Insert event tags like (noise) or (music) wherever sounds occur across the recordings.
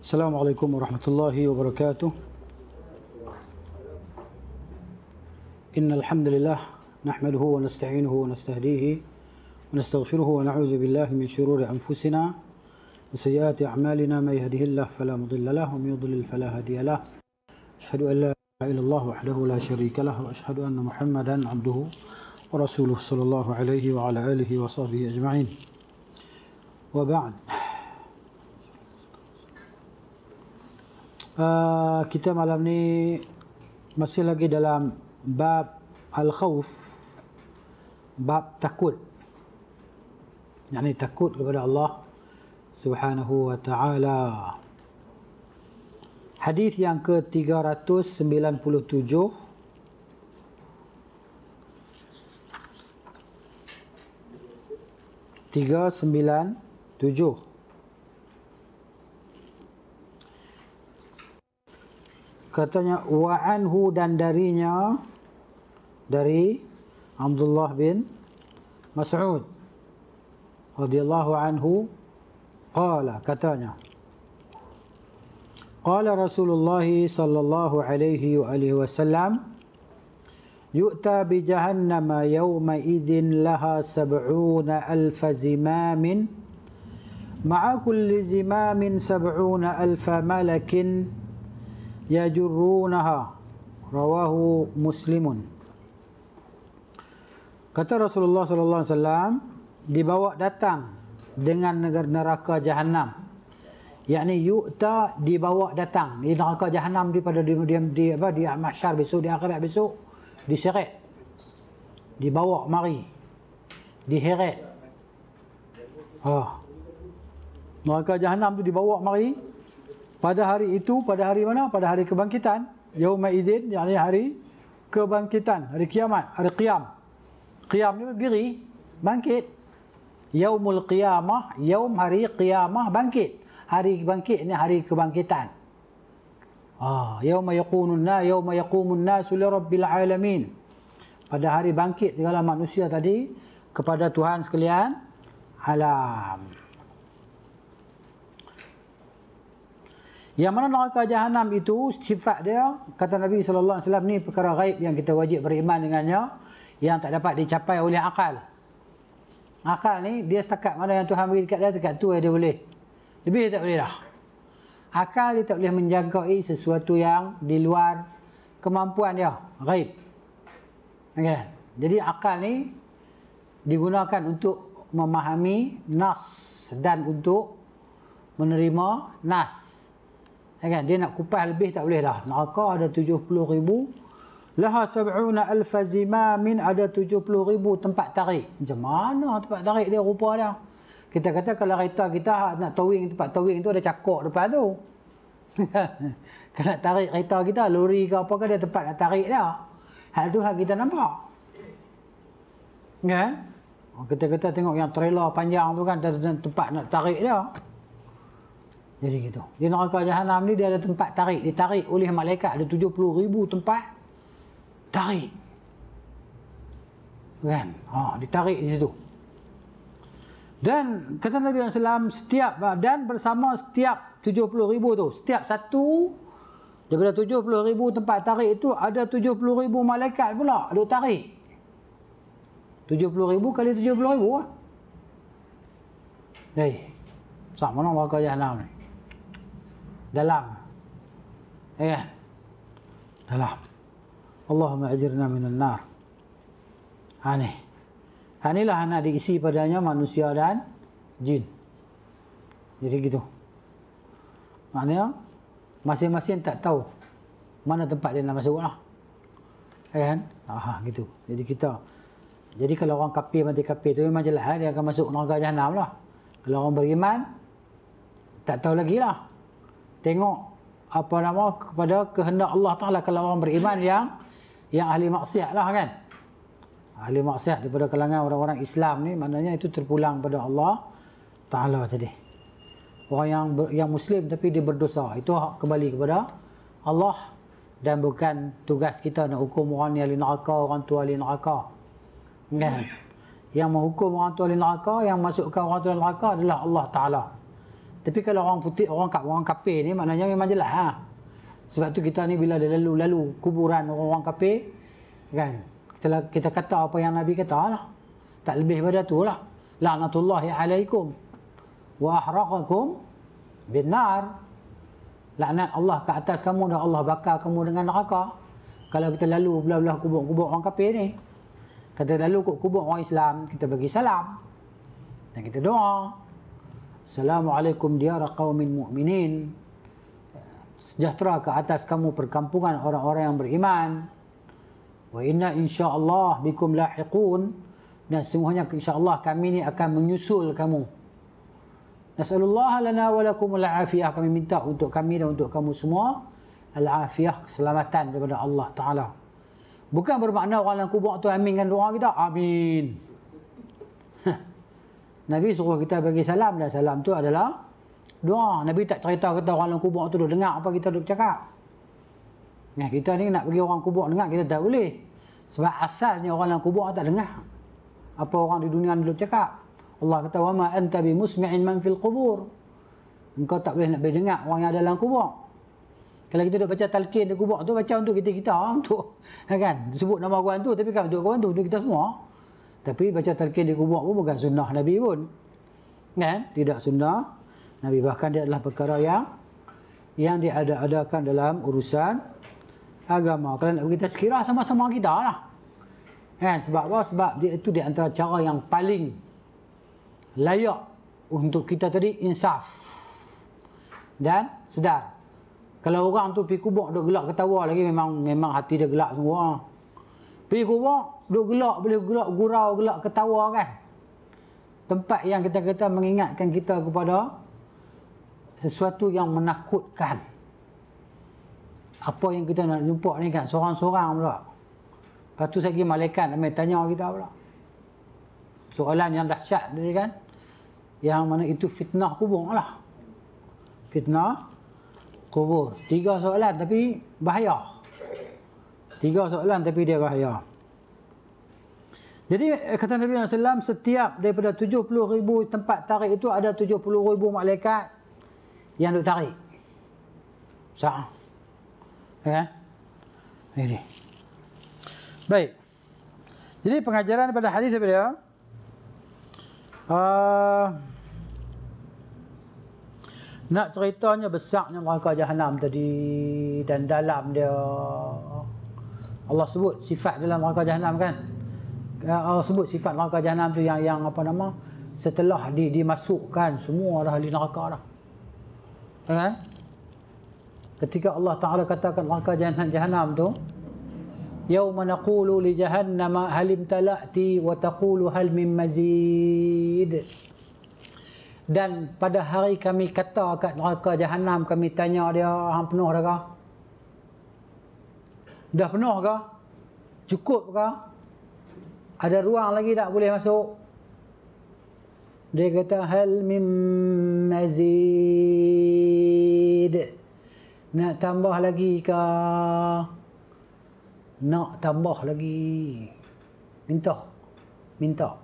السلام عليكم ورحمة الله وبركاته إن الحمد لله نحمده ونستعينه ونستهديه ونستغفره ونعوذ بالله من شرور أنفسنا وسيئات أعمالنا ما يهده الله فلا مضل له ومن يضلل فلا هادي له أشهد أن لا إله إلا الله وحده لا شريك له وأشهد أن محمدا عبده ورسوله صلى الله عليه وعلى آله وصحبه أجمعين وبعد Ah, kita malam ni masih lagi dalam bab al-khawf bab takut yakni takut kepada Allah Subhanahu wa taala hadis yang ke-397 397 katanya wa anhu dan darinya dari Abdullah bin Mas'ud radhiyallahu anhu qala katanya qala Rasulullah sallallahu alaihi wa alihi wasallam yu'ta bi jahannama yawma idhin laha 70 alf zimamin ma'a kulli zimamin 70 alf malakin yajurunaha rawahu muslimun kata Rasulullah sallallahu alaihi wasallam dibawa datang dengan negara neraka jahanam yakni yu'ta dibawa datang di neraka jahanam daripada di, di, di apa di mahsyar besok di akhirat besok diseret dibawa mari diheret ha oh. neraka jahanam tu dibawa mari pada hari itu pada hari mana pada hari kebangkitan Yawma idzin yakni hari kebangkitan hari kiamat hari qiyam qiyam ni berdiri bangkit Yawmul qiyamah yawm hari qiyamah bangkit hari bangkit ni hari kebangkitan ah ha, yawma yaqunun na yauma yaqumun nasu lirabbil alamin pada hari bangkit segala manusia tadi kepada Tuhan sekalian alam Yang mana neraka jahanam itu sifat dia kata Nabi sallallahu alaihi wasallam ni perkara gaib yang kita wajib beriman dengannya yang tak dapat dicapai oleh akal. Akal ni dia setakat mana yang Tuhan bagi dekat dia dekat tu dia boleh. Lebih tak boleh dah. Akal dia tak boleh menjangkaui sesuatu yang di luar kemampuan dia, gaib. Okay. Jadi akal ni digunakan untuk memahami nas dan untuk menerima nas. Eh, kan dia nak kupas lebih tak boleh dah neraka ada 70 ribu laha sab'una alf min ada 70 ribu tempat tarik macam mana tempat tarik dia rupa dia kita kata kalau kereta kita nak towing tempat towing tu ada cakok depan tu (laughs) Kena tarik kereta kita lori ke apa ke ada tempat nak tarik dia. hal tu hal kita nampak kan kita kata tengok yang trailer panjang tu kan ada tempat nak tarik dia jadi gitu. Di neraka jahanam ni dia ada tempat tarik. Ditarik oleh malaikat. Ada 70 ribu tempat. Tarik. Kan? Ha, ditarik di situ. Dan kata Nabi SAW setiap ah, dan bersama setiap 70 ribu tu. Setiap satu daripada 70 ribu tempat tarik itu ada 70 ribu malaikat pula. Ada tarik. 70 ribu kali 70 ribu lah. Hei. Sama nak jahanam ni dalam. Ya kan? Dalam. Allahumma ajirna minal nar. Aneh. Ha, ha, Anilah anak diisi padanya manusia dan jin. Jadi gitu. Maknanya masing-masing tak tahu mana tempat dia nak masuk lah. Ya kan? ah, gitu. Jadi kita. Jadi kalau orang kapi mati kapi tu memang jelas eh, dia akan masuk neraka jahanam lah. Kalau orang beriman tak tahu lagi lah tengok apa nama kepada kehendak Allah Taala kalau orang beriman yang yang ahli maksiat lah kan. Ahli maksiat daripada kalangan orang-orang Islam ni maknanya itu terpulang kepada Allah Taala tadi. Orang yang yang muslim tapi dia berdosa, itu hak kembali kepada Allah dan bukan tugas kita nak hukum orang ni ahli neraka, orang tu ahli neraka. Kan? Yang menghukum orang tu ahli neraka, yang masukkan orang tu ahli neraka adalah Allah Ta'ala. Tapi kalau orang putih, orang kap, orang kapir ni maknanya memang jelas ha? Sebab tu kita ni bila ada lalu-lalu kuburan orang-orang kapir kan. Kita kita kata apa yang Nabi kata lah. Tak lebih pada tu lah. La'natullahi alaikum wa ahraqakum bin nar. Laknat Allah ke atas kamu dan Allah bakar kamu dengan neraka. Kalau kita lalu belah-belah kubur-kubur orang kafir ni. Kata lalu kubur orang Islam, kita bagi salam. Dan kita doa. Assalamualaikum diara qaumin mu'minin. Sejahtera ke atas kamu perkampungan orang-orang yang beriman. Wa inna insya-Allah bikum lahiqun. Dan semuanya insya-Allah kami ini akan menyusul kamu. Nas'alullah lana walakum lakum al-afiyah. Kami minta untuk kami dan untuk kamu semua al-afiyah, keselamatan daripada Allah Taala. Bukan bermakna orang yang kubur tu aminkan doa kita. Amin. Nabi suruh kita bagi salam dan salam tu adalah doa. Nabi tak cerita kata orang dalam kubur tu dah dengar apa kita duk cakap. Nah, kita ni nak pergi orang kubur dengar kita tak boleh. Sebab asalnya orang dalam kubur tak dengar apa orang di dunia ni duk cakap. Allah kata wa ma anta bi musmi'in man fil qubur. Engkau tak boleh nak berdengar orang yang ada dalam kubur. Kalau kita duk baca talqin di kubur tu baca untuk kita-kita untuk (laughs) kan sebut nama orang tu tapi kan untuk orang tu untuk kita semua. Tapi baca talqin di kubur pun bukan sunnah Nabi pun. Kan? Tidak sunnah. Nabi bahkan dia adalah perkara yang yang diadakan dalam urusan agama. Kalau nak kita sekira sama-sama kita lah. Kan? Sebab apa? Sebab dia itu di antara cara yang paling layak untuk kita tadi insaf. Dan sedar. Kalau orang tu pergi kubur duk gelak ketawa lagi memang memang hati dia gelak semua. Pergi kubur Duduk gelak, boleh gelak, gurau, gelak, ketawa kan. Tempat yang kita kata mengingatkan kita kepada sesuatu yang menakutkan. Apa yang kita nak jumpa ni kan, seorang-seorang pula. Lepas tu saya malaikat, ambil tanya kita pula. Soalan yang dahsyat tadi kan. Yang mana itu fitnah kubur lah. Fitnah kubur. Tiga soalan tapi bahaya. Tiga soalan tapi dia bahaya. Jadi eh, kata Nabi SAW setiap daripada 70 ribu tempat tarik itu ada 70 ribu malaikat yang duk tarik. Sah. Ya. Yeah. Kan? Ini. Baik. Jadi pengajaran pada hadis beliau. Uh, nak ceritanya besarnya neraka jahanam tadi dan dalam dia Allah sebut sifat dalam neraka jahanam kan? Ya, Allah sebut sifat neraka jahanam tu yang yang apa nama setelah di, dimasukkan semua dah ahli neraka dah. Ya kan? Ketika Allah Taala katakan neraka jahanam jahanam tu yauma naqulu li jahannam hal imtala'ti wa taqulu hal min mazid. Dan pada hari kami kata kat neraka jahanam kami tanya dia hang penuh dah ke? Dah penuh ke? Cukup ke? Ada ruang lagi tak boleh masuk? Dia kata hal mim mazid. Nak tambah lagi ke? Nak tambah lagi. Minta. Minta.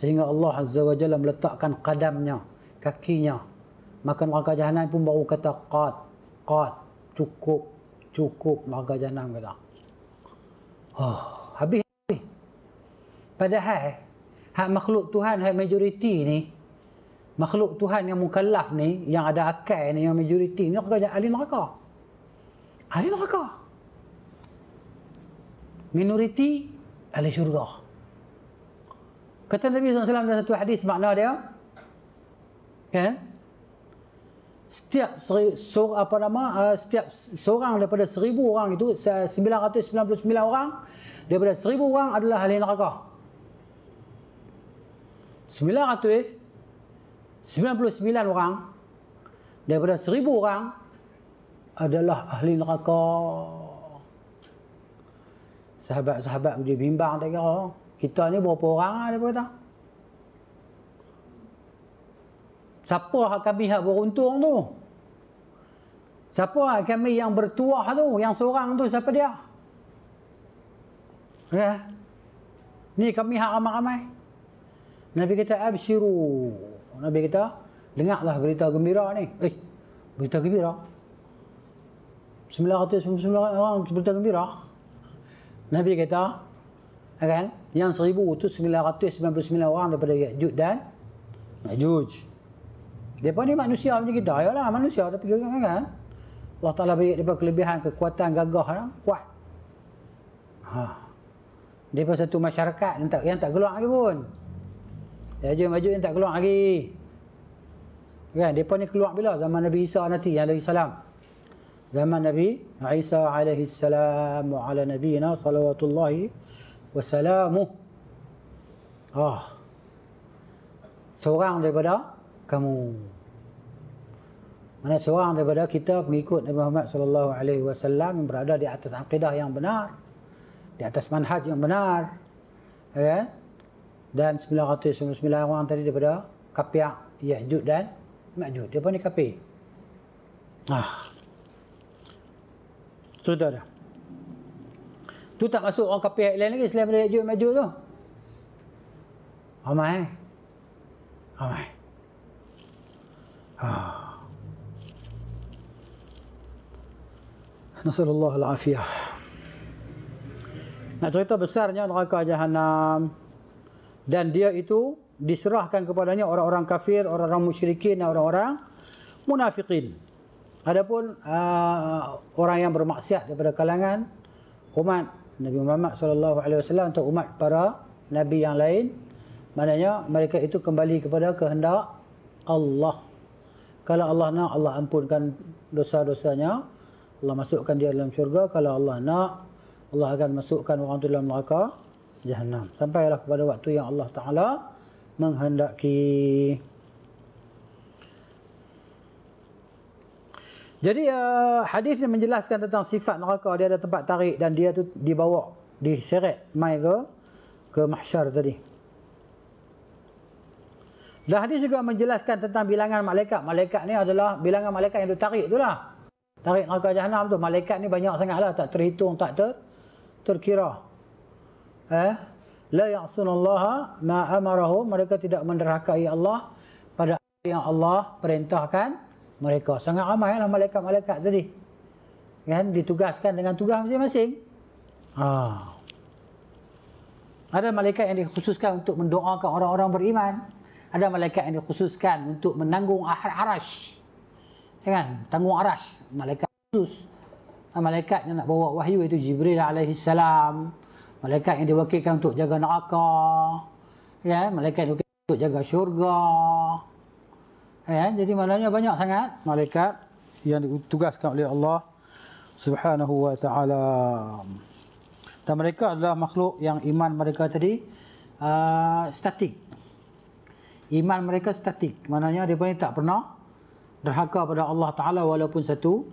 Sehingga Allah Azza wa Jalla meletakkan kadamnya, kakinya. Maka neraka jahanam pun baru kata qad, qad, cukup, cukup neraka jahanam kata. Oh, habis Padahal hak makhluk Tuhan, hak majoriti ni makhluk Tuhan yang mukallaf ni yang ada akal ni yang majoriti ni kata ahli neraka. Ahli neraka. Minoriti ahli syurga. Kata Nabi SAW dalam satu hadis makna dia ya. Setiap seri, apa nama eh, setiap seorang daripada seribu orang itu 999 orang daripada seribu orang adalah ahli neraka. 999 eh? orang daripada 1000 orang adalah ahli neraka. Sahabat-sahabat dia bimbang tak kira. Kita ni berapa orang ah dia kata? Siapa hak kami hak beruntung tu? Siapa hak kami yang bertuah tu? Yang seorang tu siapa dia? Ya. Ni kami hak ramai-ramai. Nabi kata absyiru. Nabi kata dengarlah berita gembira ni. Eh, berita gembira. 999 orang berita gembira. Nabi kata kan yang 1000 tu 999 orang daripada Yajud dan Majuj. Depa ni manusia macam kita. Ayolah manusia tapi kan kan. Allah Taala beri depa kelebihan kekuatan gagah kan? kuat. Ha. Depa satu masyarakat yang tak yang tak keluar lagi pun. Yajud-Majud yang tak keluar lagi. Kan? depa ni keluar bila? Zaman Nabi Isa nanti alaihi salam. Zaman Nabi Isa alaihi salam wa ala nabiyina salawatullahi wa salamuh. Ah. Seorang daripada kamu. Mana seorang daripada kita mengikut Nabi Muhammad sallallahu alaihi wasallam berada di atas akidah yang benar. Di atas manhaj yang benar. Ya kan? Ya? dan 999 orang tadi daripada Kapiak, Yahjud dan Makjud. Dia pun Kapi. Ah. Sudah dah. Tu tak masuk orang Kapi lain lagi selain daripada Yahjud dan tu. Ramai. Eh? Ramai. Ah. نسأل الله Nah cerita besarnya تبصر نعم، dan dia itu diserahkan kepadanya orang-orang kafir, orang-orang musyrikin orang-orang munafikin. Adapun uh, orang yang bermaksiat daripada kalangan umat Nabi Muhammad SAW alaihi atau umat para nabi yang lain, maknanya mereka itu kembali kepada kehendak Allah. Kalau Allah nak Allah ampunkan dosa-dosanya, Allah masukkan dia dalam syurga, kalau Allah nak Allah akan masukkan orang itu dalam neraka jahannam sampailah kepada waktu yang Allah Taala menghendaki Jadi uh, hadis ni menjelaskan tentang sifat neraka dia ada tempat tarik dan dia tu dibawa diseret mai ke ke mahsyar tadi. Dan hadis juga menjelaskan tentang bilangan malaikat. Malaikat ni adalah bilangan malaikat yang ditarik tu lah. Tarik neraka jahanam tu. Malaikat ni banyak sangat lah. Tak terhitung, tak ter, terkira eh la ya'sunallaha ma amarahu mereka tidak menderhakai Allah pada apa yang Allah perintahkan mereka sangat lah malaikat-malaikat tadi kan ditugaskan dengan tugas masing-masing ha ada malaikat yang dikhususkan untuk mendoakan orang-orang beriman ada malaikat yang dikhususkan untuk menanggung arasy ya kan tanggung arasy malaikat khusus malaikat yang nak bawa wahyu itu jibril alaihissalam malaikat yang diwakilkan untuk jaga neraka ya malaikat yang diwakilkan untuk jaga syurga ya jadi maknanya banyak sangat malaikat yang ditugaskan oleh Allah Subhanahu wa taala dan mereka adalah makhluk yang iman mereka tadi uh, statik iman mereka statik maknanya depa ni tak pernah derhaka pada Allah taala walaupun satu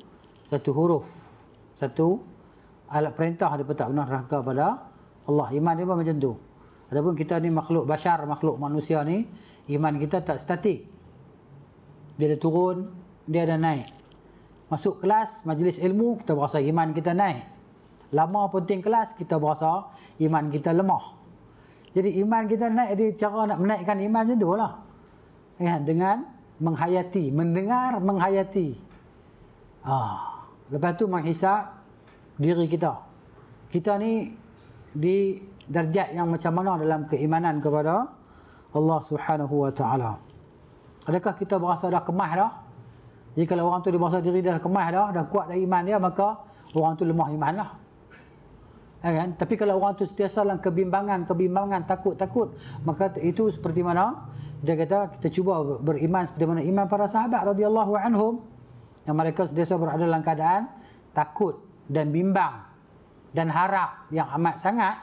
satu huruf satu alat perintah depa tak pernah derhaka pada Allah iman dia pun macam tu ataupun kita ni makhluk bashar makhluk manusia ni iman kita tak statik dia ada turun dia ada naik masuk kelas majlis ilmu kita berasa iman kita naik lama penting kelas kita berasa iman kita lemah jadi iman kita naik dia cara nak menaikkan iman macam tu lah kan? dengan menghayati mendengar menghayati ah. lepas tu menghisap diri kita kita ni di darjat yang macam mana dalam keimanan kepada Allah Subhanahu Wa Taala. Adakah kita berasa dah kemah dah? Jadi kalau orang tu dia berasa diri dah kemah dah, dah kuat dah iman dia, maka orang tu lemah iman lah. Ya kan? Tapi kalau orang tu setiasa dalam kebimbangan, kebimbangan, takut-takut, maka itu seperti mana? Dia kata kita cuba beriman seperti mana iman para sahabat radhiyallahu anhum yang mereka sentiasa berada dalam keadaan takut dan bimbang dan harap yang amat sangat.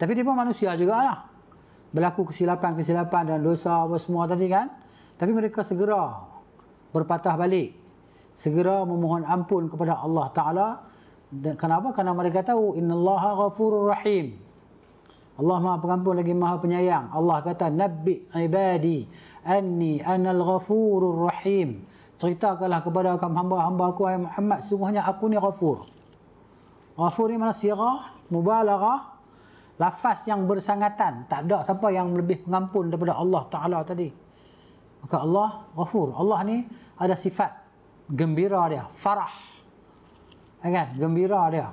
Tapi dia pun manusia juga jugalah. Berlaku kesilapan-kesilapan dan dosa apa semua tadi kan. Tapi mereka segera berpatah balik. Segera memohon ampun kepada Allah Ta'ala. Kenapa? Karena mereka tahu. Inna Allah ghafurur rahim. Allah maha pengampun lagi maha penyayang. Allah kata, Nabi ibadi anni anal ghafurur rahim. Ceritakanlah kepada hamba-hamba aku, Muhammad, semuanya aku ni ghafur. Ghafur ni mana sirah, mubalaghah, lafaz yang bersangatan. Tak ada siapa yang lebih pengampun daripada Allah Taala tadi. Maka Allah Ghafur. Allah ni ada sifat gembira dia, farah. Ya kan? Gembira dia.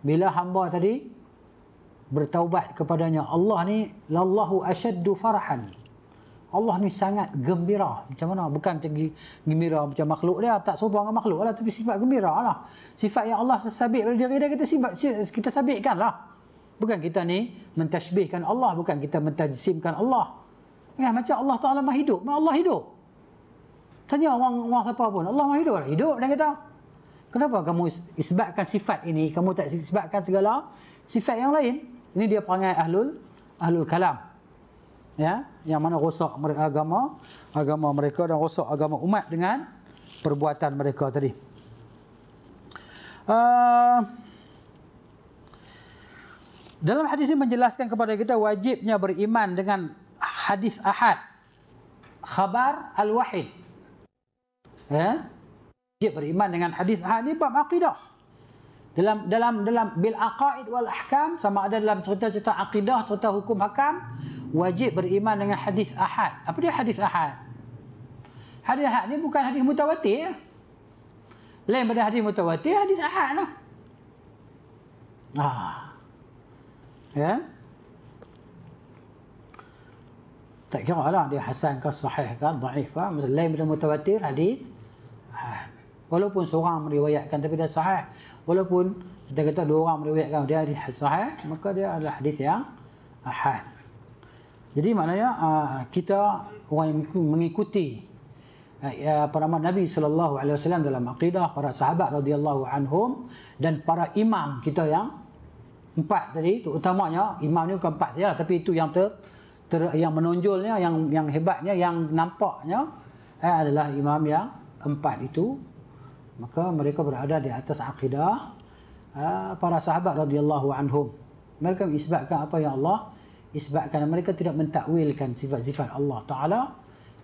Bila hamba tadi bertaubat kepadanya, Allah ni lallahu asyaddu farahan. Allah ni sangat gembira. Macam mana? Bukan tinggi gembira macam makhluk dia. Tak serupa dengan makhluk lah. Tapi sifat gembira lah. Sifat yang Allah sabit pada diri dia, kita, sifat, kita sabitkan lah. Bukan kita ni mentashbihkan Allah. Bukan kita mentajsimkan Allah. Ya, macam Allah Ta'ala mah hidup. Mah Allah hidup. Tanya orang, orang siapa pun. Allah mah hidup. Hidup dia kata. Kenapa kamu isbatkan sifat ini? Kamu tak isbatkan segala sifat yang lain? Ini dia panggil ahlul, ahlul kalam ya yang mana rosak mereka agama agama mereka dan rosak agama umat dengan perbuatan mereka tadi. Uh, dalam hadis ini menjelaskan kepada kita wajibnya beriman dengan hadis ahad khabar al-wahid. Ya? Wajib beriman dengan hadis ahad ini bab akidah. Dalam dalam dalam bil aqaid wal ahkam sama ada dalam cerita-cerita akidah, cerita hukum hakam, wajib beriman dengan hadis ahad. Apa dia hadis ahad? Hadis ahad ni bukan hadis mutawatir. Ya. Lain pada hadis mutawatir, hadis ahad lah. Ah. Ya? Tak kira lah dia hasan ke sahih ke da'if lah. Maksud, lain pada mutawatir, hadis. Walaupun seorang meriwayatkan tapi dia sahih. Walaupun kita kata dua orang meriwayatkan dia hadis sahih, maka dia adalah hadis yang ahad. Jadi maknanya ah, kita orang yang mengikuti ah, ya, para mak Nabi sallallahu alaihi wasallam dalam akidah para sahabat radhiyallahu anhum dan para imam kita yang empat tadi terutamanya imam ni bukan empat sajalah tapi itu yang ter, ter, yang menonjolnya yang yang hebatnya yang nampaknya eh, adalah imam yang empat itu maka mereka berada di atas akidah ah, para sahabat radhiyallahu anhum mereka isbatkan apa yang Allah Isbabkan mereka tidak mentakwilkan sifat-sifat Allah Ta'ala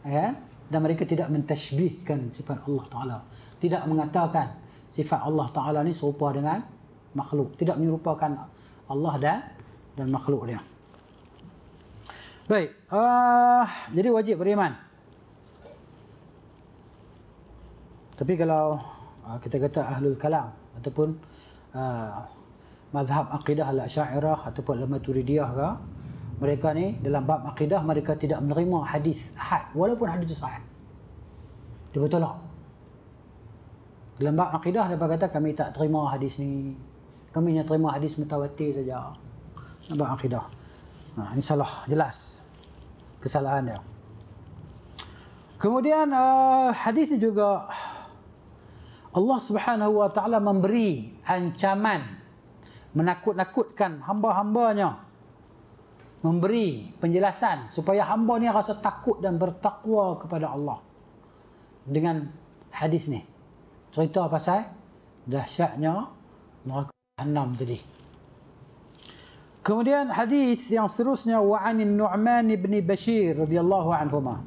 ya? Dan mereka tidak mentashbihkan sifat Allah Ta'ala Tidak mengatakan sifat Allah Ta'ala ni serupa dengan makhluk Tidak menyerupakan Allah dan dan makhluk dia Baik, uh, jadi wajib beriman Tapi kalau uh, kita kata ahlul kalam ataupun uh, mazhab aqidah al-asyairah ataupun al-maturidiyah ke mereka ni dalam bab akidah mereka tidak menerima hadis ahad walaupun hadis itu sahih. Dia bertolak. Dalam bab akidah dia berkata kami tak terima hadis ni. Kami hanya terima hadis mutawatir saja. Dalam bab akidah. Nah, ha, ini salah jelas. Kesalahan dia. Kemudian uh, hadis juga Allah Subhanahu wa taala memberi ancaman menakut-nakutkan hamba-hambanya. nya memberi penjelasan supaya hamba ni rasa takut dan bertakwa kepada Allah dengan hadis ni cerita pasal dahsyatnya neraka jahannam tadi kemudian hadis yang seterusnya wa anin nu'man ibni bashir radhiyallahu anhuma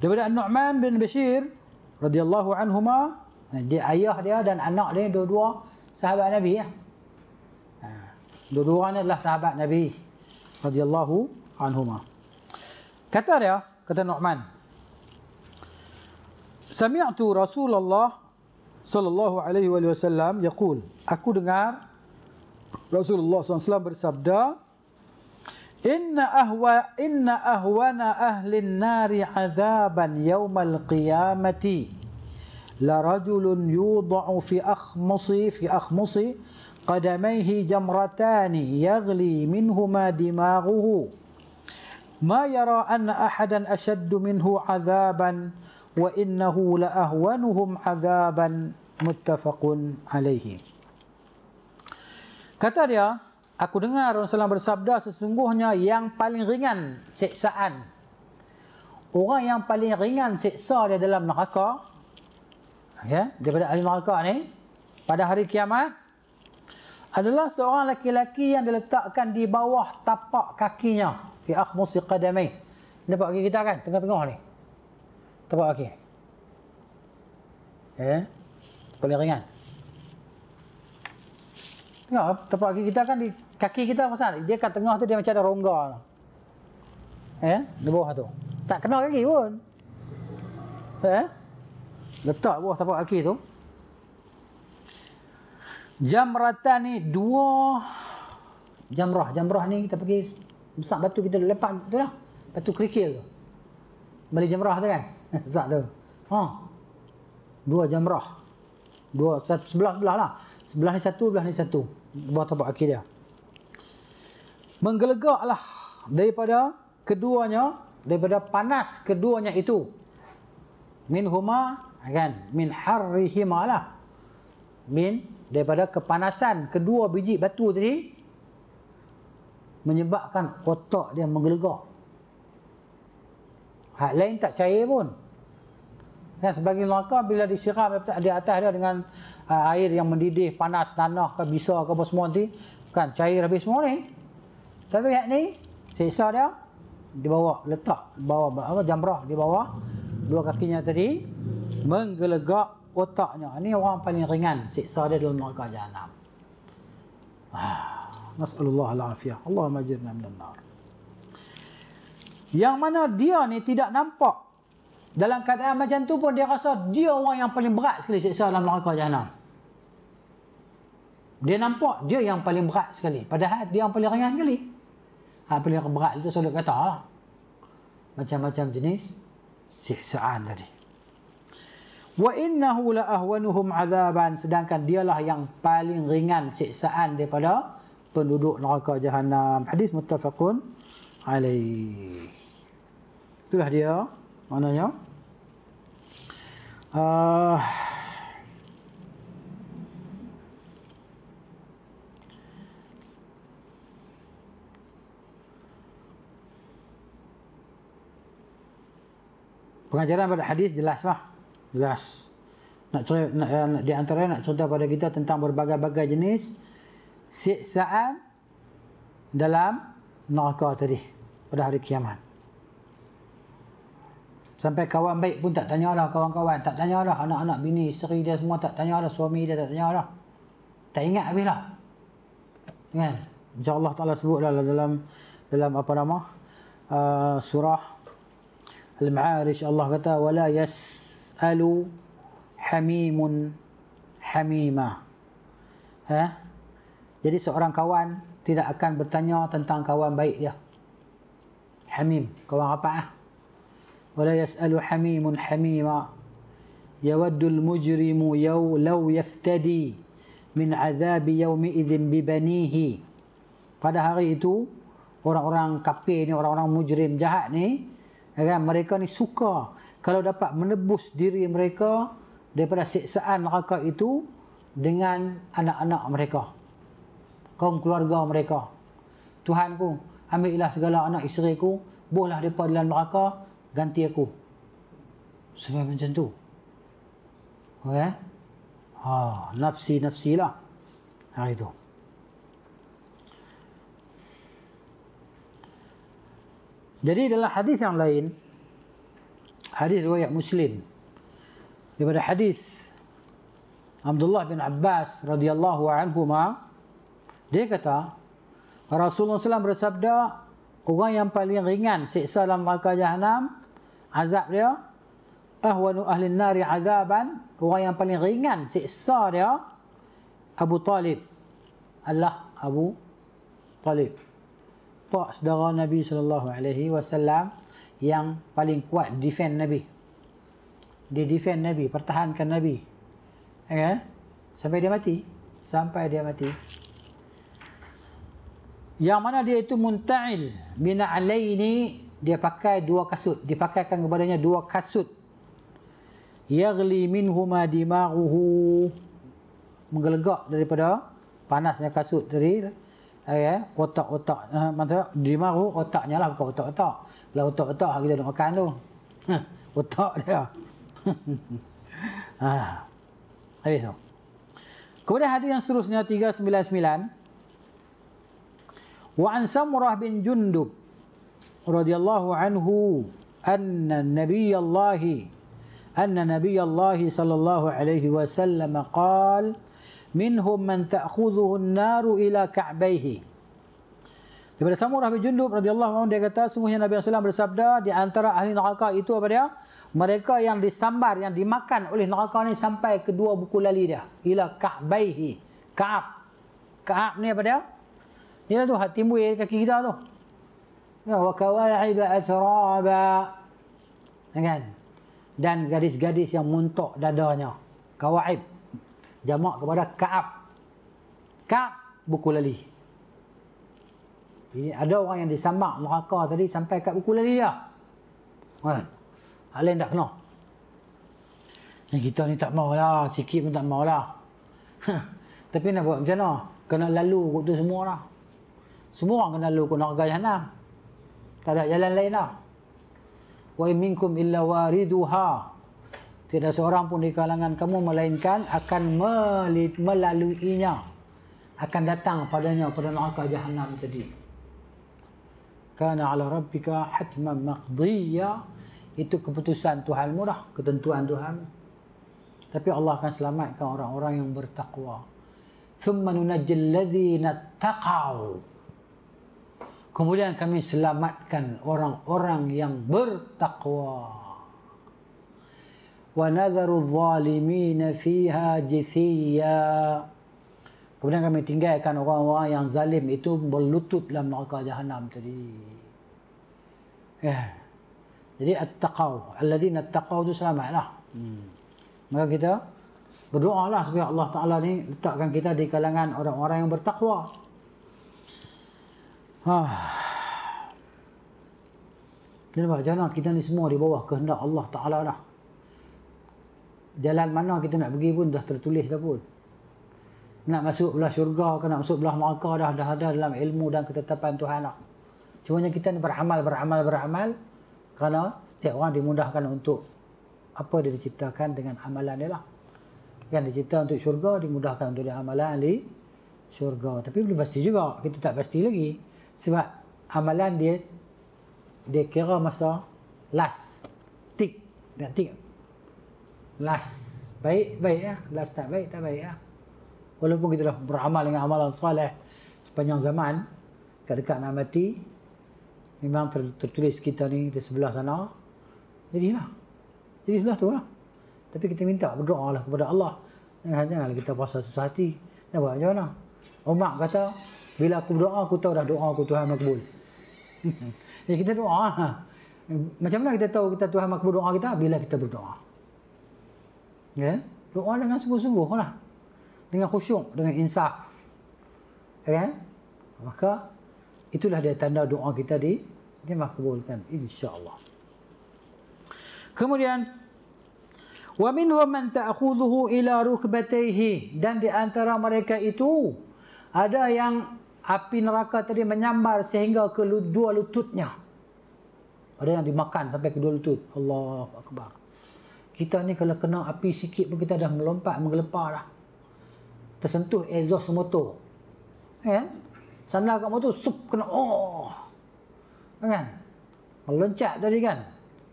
daripada nu'man bin bashir radhiyallahu anhuma dia ayah dia dan anak dia dua-dua sahabat nabi ya ha, dua-dua ni adalah sahabat nabi radhiyallahu anhuma. Kata dia, kata Nu'man. Sami'tu Rasulullah sallallahu alaihi wa sallam yaqul, aku dengar Rasulullah SAW bersabda, Inna ahwa inna ahwana ahli an-nari adzaban yawmal qiyamati la rajulun yudha'u fi akhmusi fi akhmusi قدميه جمرتان يغلي منهما دماغه ما يرى أن أحدا أشد منه عذابا وإنه لأهونهم عذابا متفق عليه Kata dia, aku dengar Rasulullah bersabda sesungguhnya yang paling ringan seksaan. Orang yang paling ringan seksa dia dalam neraka. Ya, daripada ahli neraka ni. Pada hari kiamat, adalah seorang lelaki-lelaki yang diletakkan di bawah tapak kakinya fi akhmus qadamai nampak kaki kita kan tengah-tengah ni tapak kaki ya eh? paling ringan ya, tengok tapak kaki kita kan di kaki kita pasal dia kat tengah tu dia macam ada rongga ya eh? di bawah tu tak kenal kaki pun eh? letak bawah tapak kaki tu Jamratan ni dua jamrah. Jamrah ni kita pergi besar batu kita lepak tu lah. Batu kerikil tu. Balik jamrah tu kan. (laughs) Besar tu. Ha. Dua jamrah. Dua sebelah-sebelah lah. Sebelah ni satu, sebelah ni satu. Buat apa akhir dia. Menggelegaklah daripada keduanya, daripada panas keduanya itu. Min huma, kan? Min harrihima lah. Min daripada kepanasan kedua biji batu tadi menyebabkan otak dia menggelegar. Hak lain tak cair pun. Dan sebagai neraka bila disiram di atas dia dengan ah, air yang mendidih, panas, tanah ke bisa ke apa semua nanti, kan cair habis semua ni. Tapi hak ni, sisa dia dibawa letak bawa apa jamrah di bawah dua kakinya tadi menggelegak otaknya. Ini orang paling ringan siksa dia dalam neraka jahanam. Ah, Nas'alullah al-afiyah. Allahumma ajirna minan nar. Yang mana dia ni tidak nampak dalam keadaan macam tu pun dia rasa dia orang yang paling berat sekali siksa dalam neraka jahanam. Dia nampak dia yang paling berat sekali. Padahal dia yang paling ringan sekali. Ha, paling berat itu selalu kata lah. Macam-macam jenis siksaan tadi wa innahu la ahwanuhum adzaban sedangkan dialah yang paling ringan siksaan daripada penduduk neraka jahanam hadis muttafaqun alaih itulah dia maknanya uh, pengajaran pada hadis jelaslah jelas nak cerita eh, di antara nak cerita pada kita tentang berbagai-bagai jenis siksaan dalam neraka tadi pada hari kiamat. Sampai kawan baik pun tak tanya lah kawan-kawan, tak tanya lah anak-anak bini, isteri dia semua tak tanya lah suami dia tak lah Tak ingat habislah. Kan? Ya. Insya-Allah Taala sebutlah dalam dalam apa nama? Uh, surah Al-Ma'arij Allah kata wala yas يسأل hamimun, hamima. ها jadi seorang kawan tidak akan bertanya tentang kawan baik dia hamim. kawan apa ah ولا يسأل حميم حميمة يود المجرم يو لو يفتدي من عذاب يومئذ ببنيه pada hari itu orang-orang kafir ni orang-orang mujrim jahat ni kan, mereka ni suka kalau dapat menebus diri mereka daripada siksaan neraka itu dengan anak-anak mereka kaum keluarga mereka Tuhan ku ambillah segala anak isteri ku bolehlah mereka dalam neraka ganti aku sebab macam tu okay? Oh, eh? ha, nafsi-nafsi lah hari itu jadi dalam hadis yang lain hadis riwayat Muslim daripada hadis Abdullah bin Abbas radhiyallahu anhu ma dia kata Rasulullah SAW bersabda orang yang paling ringan siksa dalam neraka jahanam azab dia ahwanu ahli nari azaban orang yang paling ringan siksa dia Abu Talib Allah Abu Talib pak saudara Nabi sallallahu alaihi wasallam yang paling kuat defend Nabi. Dia defend Nabi, pertahankan Nabi. Okay? Ya Sampai dia mati. Sampai dia mati. Yang mana dia itu munta'il bin alaini dia pakai dua kasut. Dia pakaikan kepadanya dua kasut. Yaghli minhuma dimaghuhu menggelegak daripada panasnya kasut dari ya, kan? otak-otak uh, maksudnya dimaru otaknya lah bukan otak-otak lah otak-otak kita nak makan tu. Ha, (laughs) otak dia. ha. (laughs) Habis tu. Kemudian hadis yang seterusnya 399. Wa an Samurah bin Jundub radhiyallahu anhu anna Nabi Allah anna Nabi Allah sallallahu alaihi wasallam qala minhum man ta'khudhuhu an-nar ila ka'bayhi Daripada Samurah bin Jundub radhiyallahu anhu dia kata sungguhnya Nabi SAW bersabda di antara ahli neraka itu apa dia? Mereka yang disambar yang dimakan oleh neraka ni sampai kedua buku lali dia. Ila ka'baihi. Ka'ab. Ka'ab ni apa dia? Ni lah tu hak timbul kaki kita tu. Ya wa kawa'ib atraba. Ya kan? Dan gadis-gadis yang muntok dadanya. Kawa'ib. Jamak kepada Ka'ab. Ka'ab buku lali. Ini ada orang yang disambak neraka tadi sampai kat buku lali dia. Kan? Hak lain tak kena. Yang kita ni tak maulah. Sikit pun tak maulah. Tapi nak buat macam mana? Kena lalu kot tu semua lah. Semua orang kena lalu kot neraka jahannam. Tak ada jalan lain lah. Wa minkum illa wariduha. Tiada seorang pun di kalangan kamu melainkan akan melaluinya. Akan datang padanya pada neraka jahannam tadi kana ala rabbika hatman maqdiyya itu keputusan Tuhan dah ketentuan Tuhan tapi Allah akan selamatkan orang-orang yang bertakwa thumma nunajjil ladzina taqaw kemudian kami selamatkan orang-orang yang bertakwa wa nadharu dhalimina fiha jithiya. kemudian kami tinggalkan orang-orang yang zalim itu berlutut dalam neraka jahanam tadi Ya. Jadi at-taqaw, alladzina at-taqaw tu selamatlah. Hmm. Maka kita berdoalah supaya Allah Taala ni letakkan kita di kalangan orang-orang yang bertakwa. Ha. Jadi bagaimana kita ni semua di bawah kehendak Allah Taala lah. Jalan mana kita nak pergi pun dah tertulis dah pun. Nak masuk belah syurga ke nak masuk belah neraka dah dah ada dalam ilmu dan ketetapan Tuhan lah. Cumanya kita ni beramal, beramal, beramal. Kerana setiap orang dimudahkan untuk apa dia diciptakan dengan amalan dia lah. Kan dicipta untuk syurga, dimudahkan untuk dia amalan di syurga. Tapi belum pasti juga. Kita tak pasti lagi. Sebab amalan dia, dia kira masa last. Tick. Dan tick. Last. Baik, baik ya. Lah. Last tak baik, tak baik ya. Walaupun kita dah beramal dengan amalan salih sepanjang zaman, dekat-dekat nak mati, memang ter, tertulis kita ni di sebelah sana. jadi Jadilah. Jadi sebelah tu lah. Tapi kita minta berdoa lah kepada Allah. Jangan, jangan kita puasa susah hati. Dah buat macam mana? Umar kata, bila aku berdoa, aku tahu dah doa aku Tuhan makbul. Jadi (laughs) ya, kita doa lah. Macam mana kita tahu kita Tuhan makbul doa kita? Bila kita berdoa. Ya? Doa dengan sungguh-sungguh lah. Dengan khusyuk, dengan insaf. Ya? Kan? Maka, itulah dia tanda doa kita di dimakbulkan insyaallah kemudian wa minhum man ta'khudhuhu ila rukbatayhi dan di antara mereka itu ada yang api neraka tadi menyambar sehingga ke dua lututnya ada yang dimakan sampai ke dua lutut Allah akbar kita ni kalau kena api sikit pun kita dah melompat, menggelepar dah. Tersentuh exhaust motor. Ya? Kan? Eh, sana kat motor, sup, kena. Oh kan meloncat tadi kan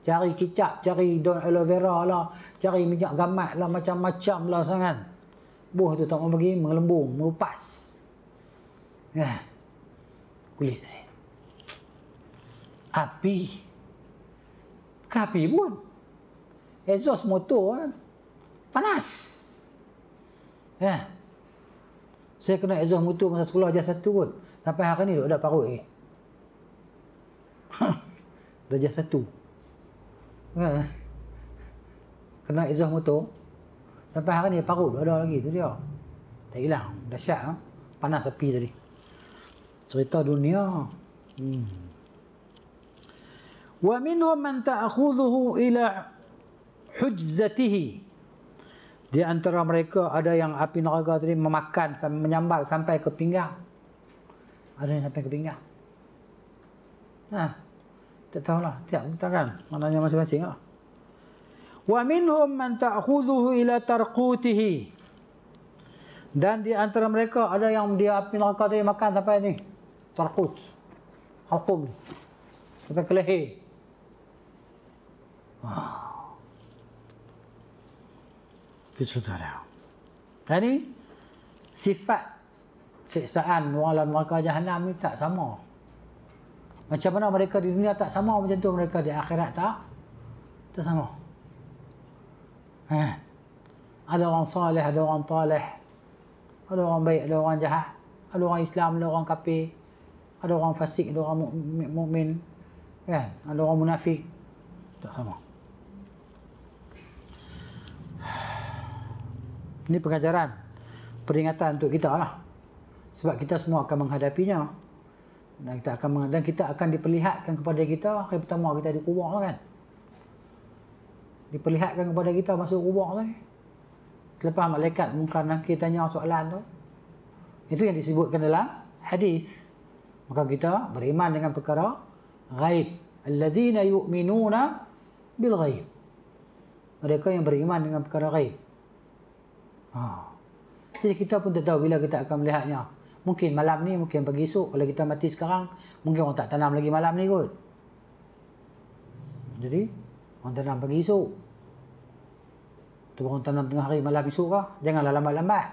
cari kicap cari daun aloe vera lah cari minyak gamat lah macam-macam lah sangat kan? buah tu tak mau pergi, mengelembung melupas ya kulit tadi api kapi pun exhaust motor kan panas ya saya kena exhaust motor masa sekolah je satu pun sampai hari ni duduk dah parut eh. Darjah satu ha. Kena izah motor Sampai hari ni parut dah ada lagi tu dia Dah hilang, dah syak ha. Panas api tadi Cerita dunia hmm. Wa minhum man ta'khudhuhu ila hujzatihi di antara mereka ada yang api neraka tadi memakan menyambar sampai ke pinggang. Ada yang sampai ke pinggang. Nah, ha. Tak tahulah. Tiap kita kan. Maknanya masing-masing lah. Wa minhum man ta'khuduhu ila tarqutihi. Dan di antara mereka ada yang dia pinangka dia makan sampai ni. Tarqut. hukum ni. Sampai kelehi. Wow. Itu sudah dah. Ini sifat siksaan orang dalam neraka jahanam ni tak sama. Macam mana mereka di dunia tak sama macam tu mereka di akhirat tak? Tak sama. Ha. Ada orang salih, ada orang talih. Ada orang baik, ada orang jahat. Ada orang Islam, ada orang kafir. Ada orang fasik, ada orang mukmin. Ya, kan? ada orang munafik. Tak sama. Ini pengajaran peringatan untuk kita lah. Sebab kita semua akan menghadapinya dan kita akan dan kita akan diperlihatkan kepada kita hari pertama kita di kubur lah kan diperlihatkan kepada kita masuk kubur tu kan? lah. selepas malaikat muka nakir tanya soalan tu itu yang disebutkan dalam hadis maka kita beriman dengan perkara ghaib alladzina yu'minuna bil ghaib mereka yang beriman dengan perkara ghaib ha. jadi kita pun tak tahu bila kita akan melihatnya Mungkin malam ni, mungkin pagi esok. Kalau kita mati sekarang, mungkin orang tak tanam lagi malam ni kot. Jadi, orang tanam pagi esok. Tu orang tanam tengah hari malam esok kah? Janganlah lambat-lambat.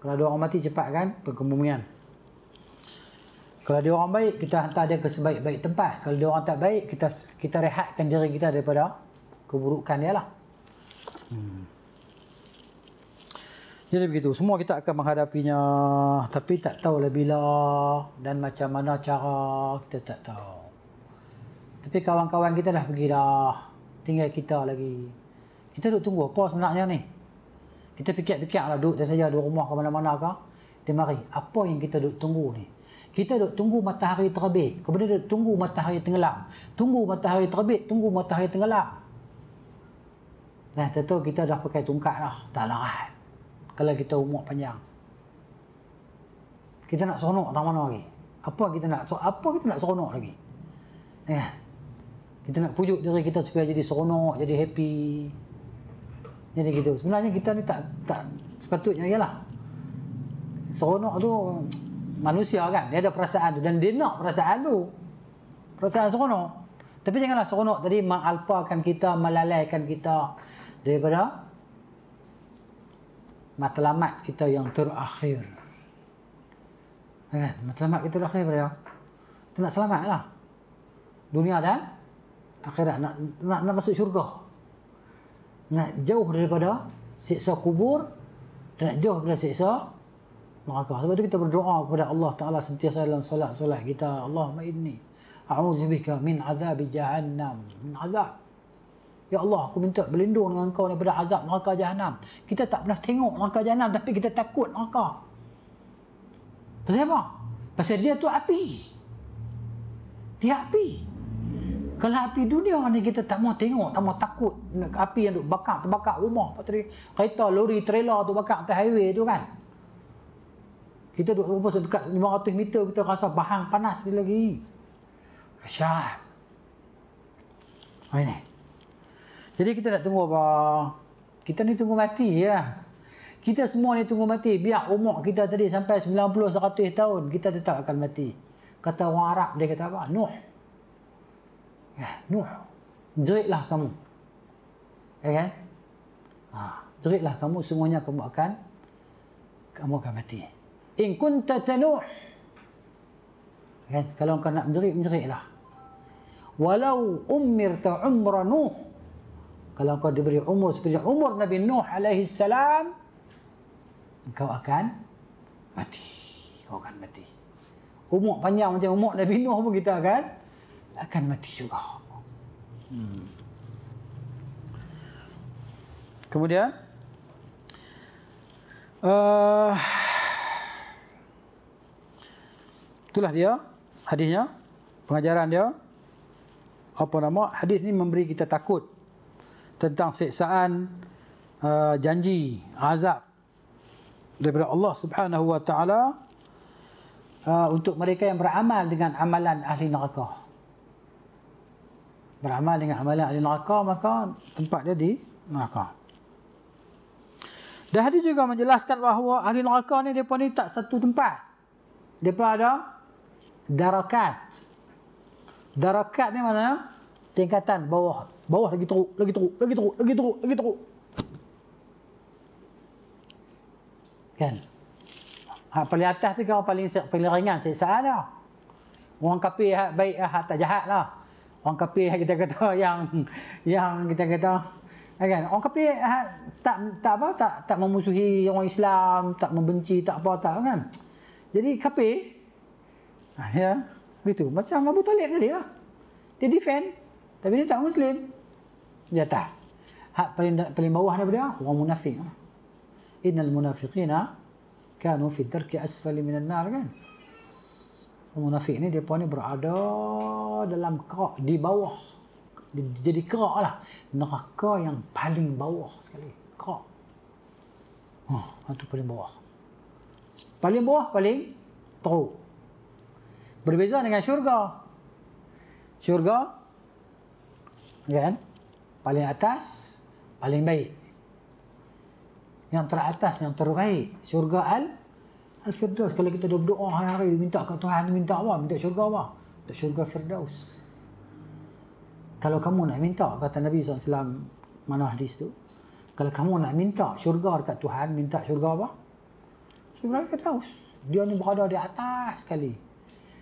Kalau ada orang mati cepat kan, perkembangan. Kalau dia orang baik, kita hantar dia ke sebaik-baik tempat. Kalau dia orang tak baik, kita kita rehatkan diri kita daripada keburukan dia lah. Hmm. Jadi begitu, semua kita akan menghadapinya tapi tak tahulah bila dan macam mana cara kita tak tahu. Tapi kawan-kawan kita dah pergi dah. Tinggal kita lagi. Kita duduk tunggu apa sebenarnya ni? Kita fikir-fikir lah duduk saja di rumah ke mana-mana ke. Dia mari. Apa yang kita duduk tunggu ni? Kita duduk tunggu matahari terbit. Kemudian duduk tunggu matahari tenggelam. Tunggu matahari terbit. Tunggu matahari tenggelam. Nah, tentu kita dah pakai tungkat lah. Tak larat. Kan? kalau kita umur panjang kita nak seronok tak mana lagi apa kita nak so, apa kita nak seronok lagi ya eh, kita nak pujuk diri kita supaya jadi seronok jadi happy jadi gitu sebenarnya kita ni tak tak sepatutnya ialah seronok tu manusia kan dia ada perasaan tu dan dia nak perasaan tu perasaan seronok tapi janganlah seronok tadi mengalpakan kita melalaikan kita daripada matlamat kita yang terakhir. Eh, matlamat kita terakhir beliau. Kita nak selamat lah. Dunia dan akhirat nak, nak, nak masuk syurga. Nak jauh daripada siksa kubur. Nak jauh daripada siksa neraka. Sebab tu kita berdoa kepada Allah Ta'ala sentiasa dalam solat-solat kita. Allahumma inni. a'udzubika min azabi jahannam. Min azab. Ya Allah, aku minta berlindung dengan kau daripada azab neraka jahanam. Kita tak pernah tengok neraka jahanam tapi kita takut neraka. Pasal apa? Pasal dia tu api. Dia api. Kalau api dunia ni kita tak mau tengok, tak mau takut api yang duk bakar, terbakar rumah, patri, kereta, lori, trailer tu bakar atas highway tu kan. Kita duduk berapa dekat 500 meter kita rasa bahang panas dia lagi. Asyap. Ini. Okay. Jadi kita nak tunggu apa? Kita ni tunggu mati ya. Kita semua ni tunggu mati. Biar umur kita tadi sampai 90, 100 tahun. Kita tetap akan mati. Kata orang Arab dia kata apa? Nuh. Ya, Nuh. Jeritlah kamu. Ya kan? Ha, jeritlah kamu. Semuanya kamu akan. Kamu akan mati. In kunta tanuh. Ya, kan? kalau kau nak menjerit, menjeritlah. Walau umir ta kalau kau diberi umur seperti umur Nabi Nuh alaihi salam engkau akan mati kau akan mati umur panjang macam umur Nabi Nuh pun kita akan akan mati juga hmm. kemudian uh, itulah dia hadisnya pengajaran dia apa nama hadis ini memberi kita takut tentang siksaan uh, janji azab daripada Allah Subhanahu wa taala uh, untuk mereka yang beramal dengan amalan ahli neraka. Beramal dengan amalan ahli neraka maka tempat dia di neraka. Dan hadis juga menjelaskan bahawa ahli neraka ni depa ni tak satu tempat. Depa ada darakat. Darakat ni mana? tingkatan bawah bawah lagi teruk lagi teruk lagi teruk lagi teruk lagi teruk kan ha, paling atas tu kau paling paling ringan siksaan lah orang kapi hak baik lah hak tak jahat lah orang kapi hak kita kata (laughs) yang yang kita kata eh, kan orang kapi hak tak tak apa tak tak memusuhi orang Islam tak membenci tak apa tak kan jadi kapi ha, ya gitu macam Abu Talib tadi lah dia defend tapi dia tak Muslim. Dia tak. Hak paling, paling bawah daripada dia, orang munafik. Innal munafiqina kanu fi darki asfali minan nar kan. Orang munafik ni dia pun berada dalam kerak di bawah. Jadi kerak lah. Neraka yang paling bawah sekali. Kerak. Oh, itu ha, paling bawah. Paling bawah, paling teruk. Berbeza dengan syurga. Syurga, kan? Paling atas, paling baik. Yang teratas, yang terbaik. Syurga al Al-Firdaus. Kalau kita duduk doa hari-hari, minta kat Tuhan, minta Allah, minta syurga Allah. Minta syurga Firdaus. Kalau kamu nak minta, kata Nabi SAW, mana hadis tu? Kalau kamu nak minta syurga dekat Tuhan, minta syurga apa? Syurga Firdaus. Dia ni berada di atas sekali.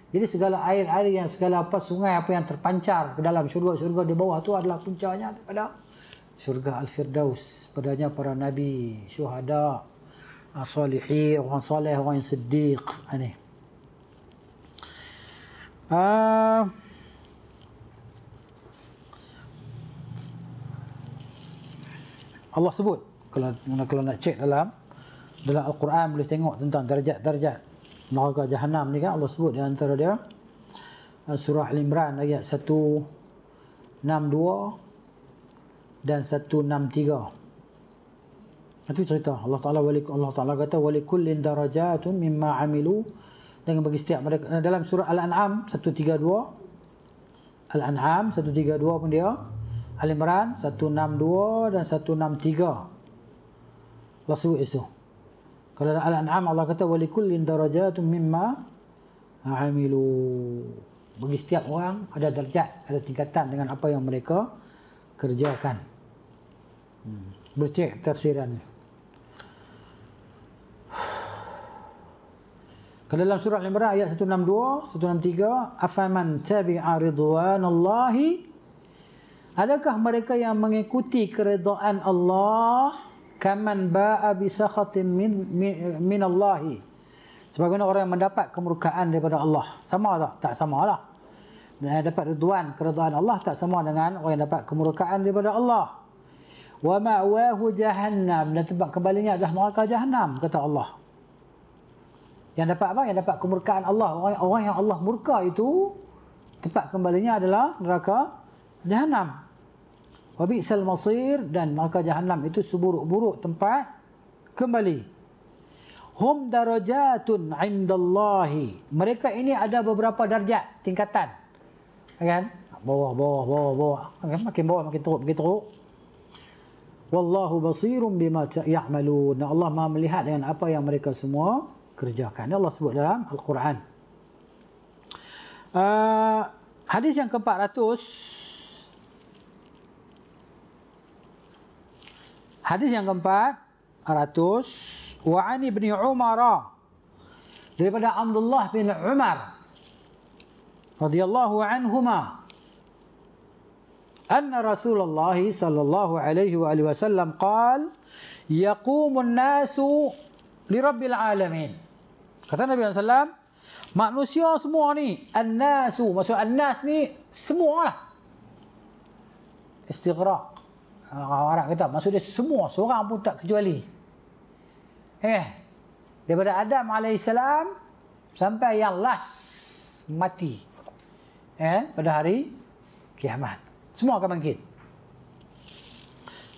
Jadi segala air-air yang segala apa sungai apa yang terpancar ke dalam syurga-syurga di bawah itu adalah puncanya daripada syurga Al-Firdaus. Padanya para nabi, syuhada, ah, salihi, orang salih, orang siddiq. Ini. Ah, uh, ah. Allah sebut kalau, kalau nak cek dalam dalam Al-Quran boleh tengok tentang darjat-darjat neraka jahanam ni kan Allah sebut di antara dia ah, surah al-imran ayat 162 dan 163 itu cerita Allah Taala wali Allah Taala kata wali kullin darajatun mimma amilu dengan bagi setiap mereka eh, dalam surah al-an'am 132 Al-An'am 132 pun dia Al-Imran 162 dan 163 Allah sebut itu kalau dalam Al-An'am Allah kata walikullin darajatun mimma amilu. Bagi setiap orang ada darjat, ada tingkatan dengan apa yang mereka kerjakan. Hmm. Bercek tafsiran ni. Kalau dalam surah Al-Imran ayat 162, 163, afaman tabi'a ridwanallahi Adakah mereka yang mengikuti keredaan Allah kaman ba'a bi sakhatin min min Allah. Sebagaimana orang yang mendapat kemurkaan daripada Allah. Sama tak? Tak sama lah. Dan dapat ridwan keridaan Allah tak sama dengan orang yang dapat kemurkaan daripada Allah. Wa ma'wahu jahannam. Dan tempat kembalinya adalah neraka jahannam kata Allah. Yang dapat apa? Yang dapat kemurkaan Allah. Orang, orang yang Allah murka itu tempat kembalinya adalah neraka jahannam. Wabiksal masir dan maka jahanam itu seburuk-buruk tempat kembali. Hum darajatun indallahi. Mereka ini ada beberapa darjat, tingkatan. Kan? Bawah, bawah, bawah, bawah. Kan? Makin bawah, makin teruk, makin teruk. Wallahu basirun bima ya'malun. Allah maha melihat dengan apa yang mereka semua kerjakan. Allah sebut dalam Al-Quran. Uh, hadis yang ke-400 Hadis yang keempat 400 wa an ibni Umar daripada Abdullah bin Umar radhiyallahu anhuma أن رسول الله صلى الله عليه وآله وسلم قال يقوم الناس لرب العالمين kata Nabi SAW manusia semua ni an-nasu maksud an-nas ni semua lah istighraq Orang Arab kata. Maksudnya semua. Seorang pun tak kecuali. Eh. Daripada Adam AS. Sampai yang last. Mati. Eh. Pada hari. Kiamat. Semua akan bangkit.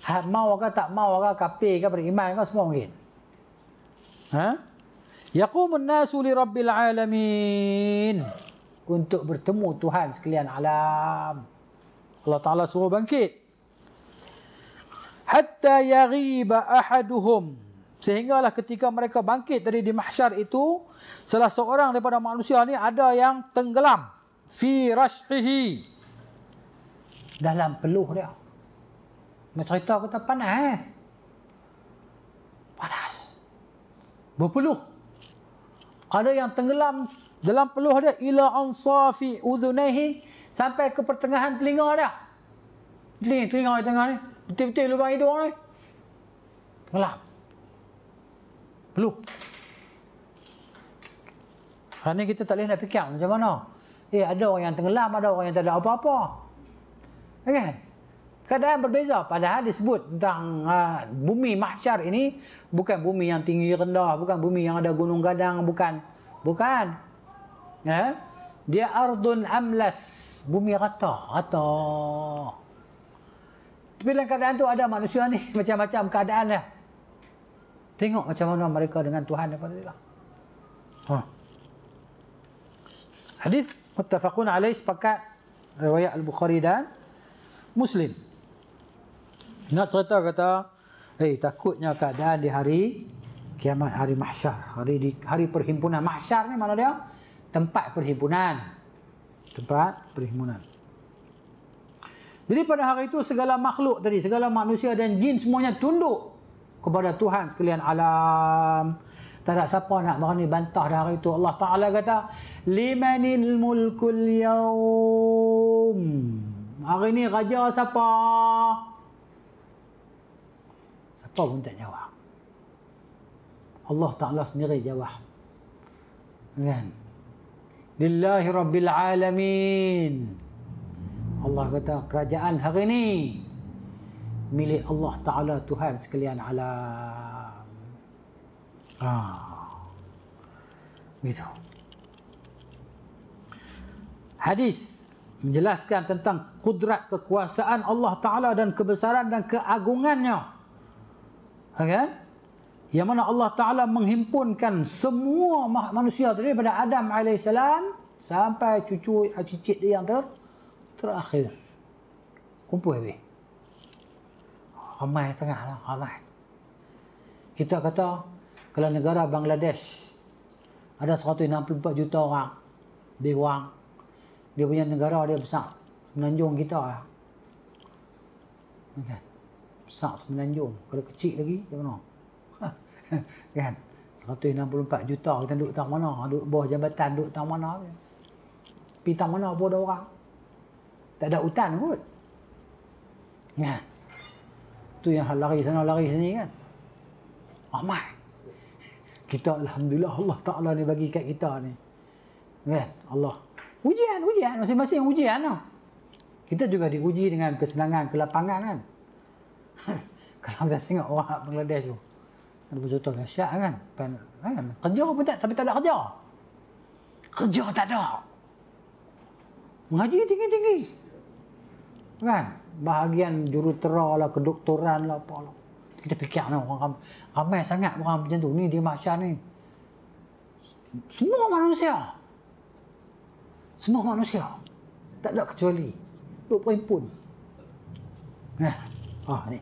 Ha, mau ke tak mau ke. Kapir ke. Beriman ke. Semua bangkit. Ha? Yaqumun nasu li rabbil alamin. Untuk bertemu Tuhan sekalian alam. Allah Ta'ala suruh bangkit hatta yaghiba ahaduhum sehinggalah ketika mereka bangkit dari di mahsyar itu salah seorang daripada manusia ni ada yang tenggelam fi rashihi dalam peluh dia macam cerita kata panas eh? panas berpeluh ada yang tenggelam dalam peluh dia ila ansafi udhunaihi sampai ke pertengahan telinga dia telinga telinga di tengah ni Betul-betul lubang hidung ni. lu. Perlu. Kerana kita tak boleh nak fikir macam mana. Eh, ada orang yang tenggelam, ada orang yang tak ada apa-apa. Eh, kan? Keadaan berbeza. Padahal disebut tentang uh, bumi mahsyar ini bukan bumi yang tinggi rendah, bukan bumi yang ada gunung gadang, bukan. Bukan. Ya? Eh? Dia ardun amlas. Bumi rata. Rata. Bila keadaan tu ada manusia ni (laughs) macam-macam keadaan dia. Lah. Tengok macam mana mereka dengan Tuhan apa tadi Ha. Hadis muttafaqun alaih sepakat riwayat Al-Bukhari dan Muslim. Nak cerita kata, eh hey, takutnya keadaan di hari kiamat hari mahsyar, hari di, hari perhimpunan mahsyar ni mana dia? Tempat perhimpunan. Tempat perhimpunan. Jadi pada hari itu segala makhluk tadi, segala manusia dan jin semuanya tunduk kepada Tuhan sekalian alam. Tak ada siapa nak berani bantah dah hari itu. Allah Ta'ala kata, Limanil mulkul yaum. Hari ini raja siapa? Siapa pun tak jawab. Allah Ta'ala sendiri jawab. Kan? Lillahi Rabbil Alamin. Allah kata kerajaan hari ini milik Allah Taala Tuhan sekalian alam. Ha. Gitu. Hadis menjelaskan tentang kudrat kekuasaan Allah Taala dan kebesaran dan keagungannya. Ha kan? Yang mana Allah Taala menghimpunkan semua manusia daripada Adam alaihissalam sampai cucu cicit dia yang ter terakhir kumpul habis ramai sangat lah ramai kita kata kalau negara Bangladesh ada 164 juta orang lebih orang dia punya negara dia besar menanjung kita lah kan besar semenanjung kalau kecil lagi dia mana (laughs) kan 164 juta kita duduk tak mana duduk bawah jabatan duduk tak mana pergi tak mana pun ada orang tak ada hutan kot. Nah. Ya. Tu yang hal lari sana lari sini kan. Ramai. Kita alhamdulillah Allah Taala ni bagi kat kita ni. Kan? Allah. Ujian, ujian masing-masing ujian lah. Kita juga diuji dengan kesenangan, kelapangan kan. (laughs) Kalau kita tengok orang Bangladesh tu. Ada contoh dah syak kan. Pen, kan, kan? Kerja pun tak, tapi tak ada kerja. Kerja tak ada. Mengaji tinggi-tinggi. Kan? Bahagian jurutera lah, kedoktoran lah, apa lah. Kita fikir ni orang ramai, ramai sangat orang macam tu. Ni dia masyarakat ni. Semua manusia. Semua manusia. Tak ada kecuali. Duk pun. Nah, eh, ah ni.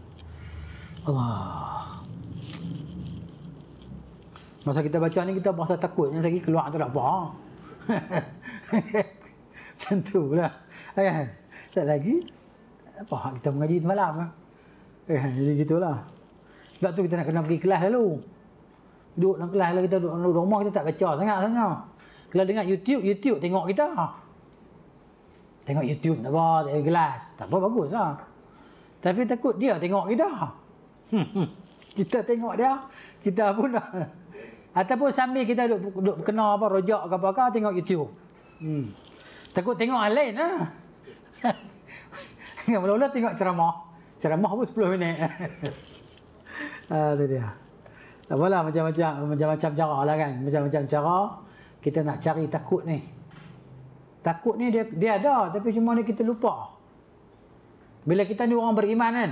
Allah. Masa kita baca ni kita berasa takut yang lagi keluar tak apa. (laughs) Macam lah. Ayah, eh, tak lagi apa hak kita mengaji semalam ha? eh jadi gitulah sebab tu kita nak kena pergi kelas lalu duduk dalam kelas lah kita duduk dalam rumah kita tak baca sangat sangat kalau dengar YouTube YouTube tengok kita ha? tengok YouTube tak apa tak ada kelas tak apa bagus ha? tapi takut dia tengok kita hmm, hmm. kita tengok dia kita pun dah ataupun sambil kita duduk, duduk kena apa rojak ke apa ke tengok YouTube hmm. takut tengok lain lah (laughs) Jangan (laughs) mula-mula tengok ceramah. Ceramah pun 10 minit. Itu (laughs) ah, uh, dia. Tak apalah macam-macam macam-macam cara lah kan. Macam-macam cara kita nak cari takut ni. Takut ni dia dia ada tapi cuma ni kita lupa. Bila kita ni orang beriman kan.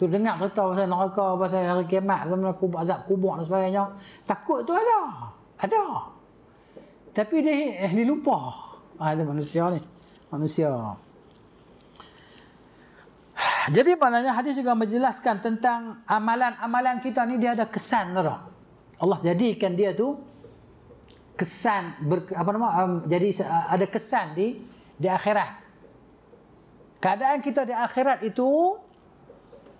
Tu dengar cerita pasal neraka, pasal hari kiamat, pasal kubur, azab kubur dan sebagainya. Takut tu ada. Ada. Tapi dia, eh, dia lupa. Ah, ha, manusia ni. Manusia. Jadi maknanya hadis juga menjelaskan tentang amalan-amalan kita ni dia ada kesan tu. Allah jadikan dia tu kesan ber, apa nama um, jadi uh, ada kesan di di akhirat. Keadaan kita di akhirat itu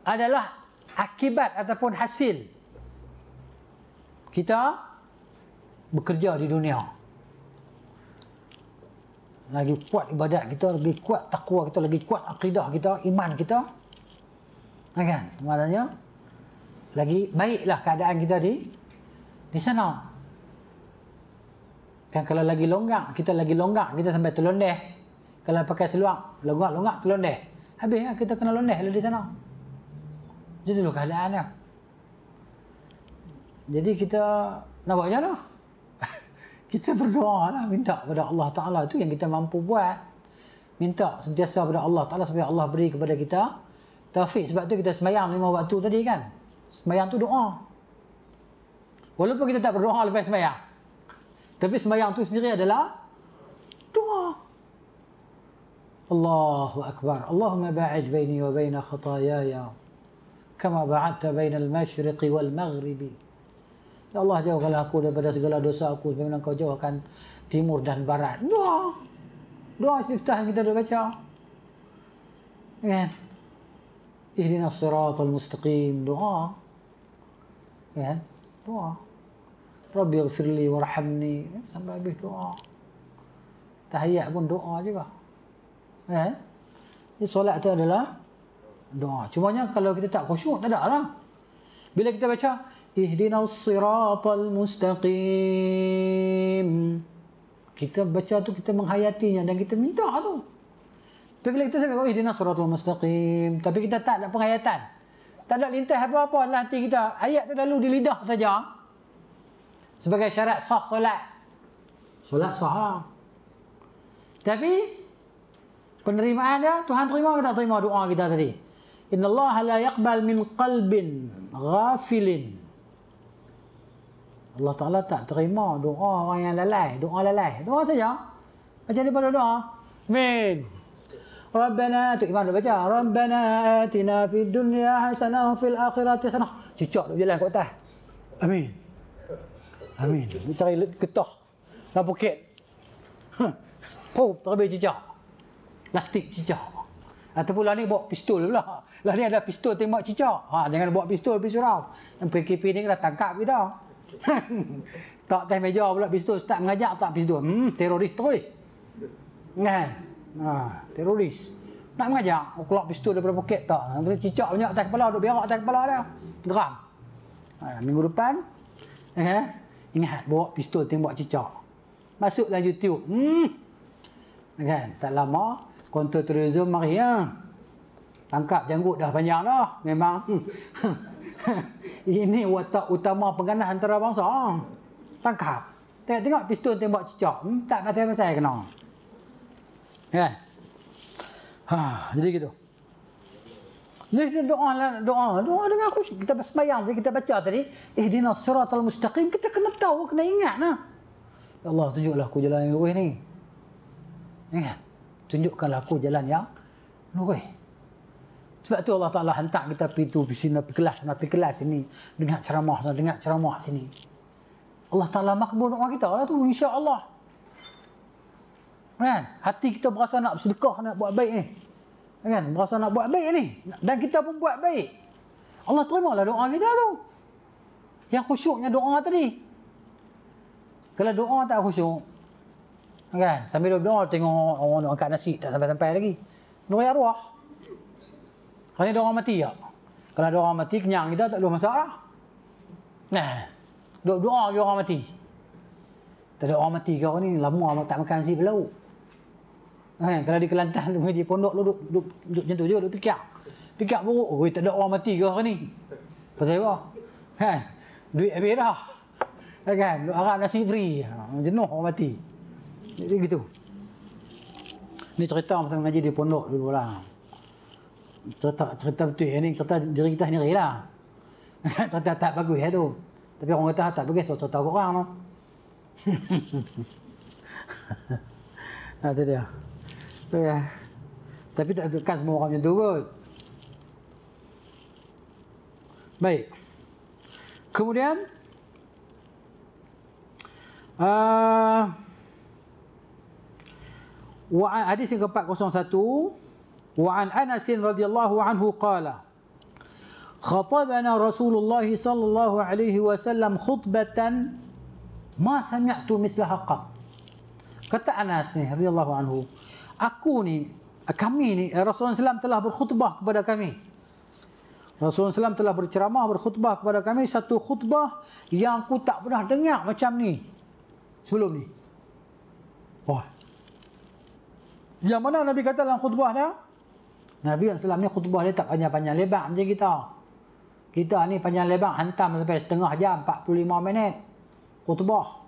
adalah akibat ataupun hasil kita bekerja di dunia lagi kuat ibadat kita, lagi kuat takwa kita, lagi kuat akidah kita, iman kita. Ha, kan? Maknanya, lagi baiklah keadaan kita di di sana. Kan kalau lagi longgak kita lagi longgak kita sampai terlondeh. Kalau pakai seluar, longgar longgak terlondeh. Habis lah kita kena londeh lah di sana. Jadi dulu lah keadaannya. Jadi kita nak buat macam mana? kita berdoa lah minta kepada Allah Ta'ala itu yang kita mampu buat minta sentiasa kepada Allah Ta'ala supaya Allah beri kepada kita taufik sebab tu kita semayang lima waktu tadi kan semayang tu doa walaupun kita tak berdoa lepas semayang tapi semayang tu sendiri adalah doa Allahu Akbar Allahumma ba'id baini wa baina khatayaya kama ba'adta baina al-mashriqi wal-maghribi al mashriqi wal maghribi Ya Allah jauhkanlah aku daripada segala dosa aku sebagaimana kau jauhkan timur dan barat. Doa. Doa istiftah kita dah baca. Kan? Ya. siratal mustaqim. Doa. Ya. Doa. Rabbi ighfirli warhamni. Sampai habis doa. Tahiyat pun doa juga. Ya. Kan? Ini solat tu adalah doa. Cumanya kalau kita tak khusyuk tak ada lah. Bila kita baca ihdina as-sirata al-mustaqim. Kita baca tu kita menghayatinya dan kita minta tu. Tapi kalau kita sangat, oh, ihdina as-sirata al-mustaqim. Tapi kita tak ada penghayatan. Tak ada lintas apa-apa dalam hati kita. Ayat tu lalu di lidah saja. Sebagai syarat sah solat. Solat sah. Tapi penerimaan dia, Tuhan terima atau tak terima doa kita tadi? Inna Allah la yaqbal min qalbin ghafilin. Allah Ta'ala tak terima doa orang yang lalai. Doa lalai. Doa saja. Macam daripada doa. Amin. Rabbana tu iman baca. Rabbana atina fid dunya hasanah fil akhirati hasanah. Cucuk duk jalan kat atas. Amin. Amin. Cari ketah. Dalam poket. Pau terbih cucuk. Plastik cucuk. atau lah ni bawa pistol pula. Lah ni ada pistol tembak cicak. Ha, jangan bawa pistol pergi surau. Yang PKP ni kena tangkap kita. (laughs) tak teh meja pula habis tu ustaz mengajak tak habis tu. Hmm, teroris tu. Nah. Ha, teroris. Nak mengajak, oh, keluar pistol daripada poket tak. Nanti cicak banyak atas kepala, duduk berak atas kepala dia. Terang. Ha, minggu depan, eh, ingat, bawa pistol tembak cicak. Masuk dalam YouTube. Hmm. Kan, tak lama, counter terrorism mari. Ya. Tangkap janggut dah panjang dah. Memang. Hmm. (laughs) (laughs) ini watak utama pengganas antarabangsa. Ha, tangkap. Tengok, tengok pistol tembak cicak. Hmm, tak kata apa saya kena. Yeah, Ha, jadi gitu. Ini dia doa lah, doa. Doa dengan aku. Kita bersemayang tadi, kita baca tadi. Eh, dina surat mustaqim Kita kena tahu, kena ingat lah. Ya Allah, tunjuklah aku jalan yang lurus ni. Ingat. Tunjukkanlah aku jalan yang lurus. Sebab tu Allah Ta'ala hentak kita pergi tu, pergi sini, pergi kelas, pergi kelas sini. Dengar ceramah, dengar ceramah sini. Allah Ta'ala makbul doa kita lah tu, insya Allah. Kan? Hati kita berasa nak bersedekah, nak buat baik ni. Kan? Berasa nak buat baik ni. Dan kita pun buat baik. Allah terimalah doa kita tu. Yang khusyuknya doa tadi. Kalau doa tak khusyuk, kan? Sambil doa, tengok orang oh, nak angkat nasi, tak sampai-sampai lagi. Doa arwah. Kerana dia orang mati tak? Kalau dia orang mati, kenyang kita tak ada masalah. Nah, duduk doa dia orang mati. Tak ada orang mati ke orang ni, lama tak makan si belau. Nah, eh, kalau di Kelantan, dia (laughs) di pondok, duduk, duduk, duduk macam tu je, duduk fikir. Fikir buruk, oh, tak ada orang mati ke orang ni. Pasal apa? Kan? Duit habis dah. Eh, kan? Duk haram nasi free. Ha, jenuh orang mati. Jadi gitu. Ini cerita tentang ngaji di pondok dulu lah cerita cerita betul yang ni cerita diri kita sendiri lah. (laughs) cerita tak bagus ya tu. Tapi orang kata ah, tak bagus so cerita orang tu. nah, (laughs) ha, tu dia. Tu ya. Tapi tak tekan semua orang macam tu kot. Baik. Kemudian uh, hadis yang ke-401 وعن أنس رضي الله عنه قال خطبنا رسول الله صلى الله عليه وسلم خطبة ما سمعت مثلها قط kata Anas ni radhiyallahu anhu aku kami ni eh, Rasulullah SAW telah berkhutbah kepada kami Rasulullah SAW telah berceramah berkhutbah kepada kami satu khutbah yang aku tak pernah dengar macam ni sebelum ni wah yang mana Nabi kata dalam khutbahnya. Nabi SAW ni khutbah dia tak panjang-panjang lebar macam kita. Kita ni panjang lebar hantam sampai setengah jam 45 minit. Khutbah.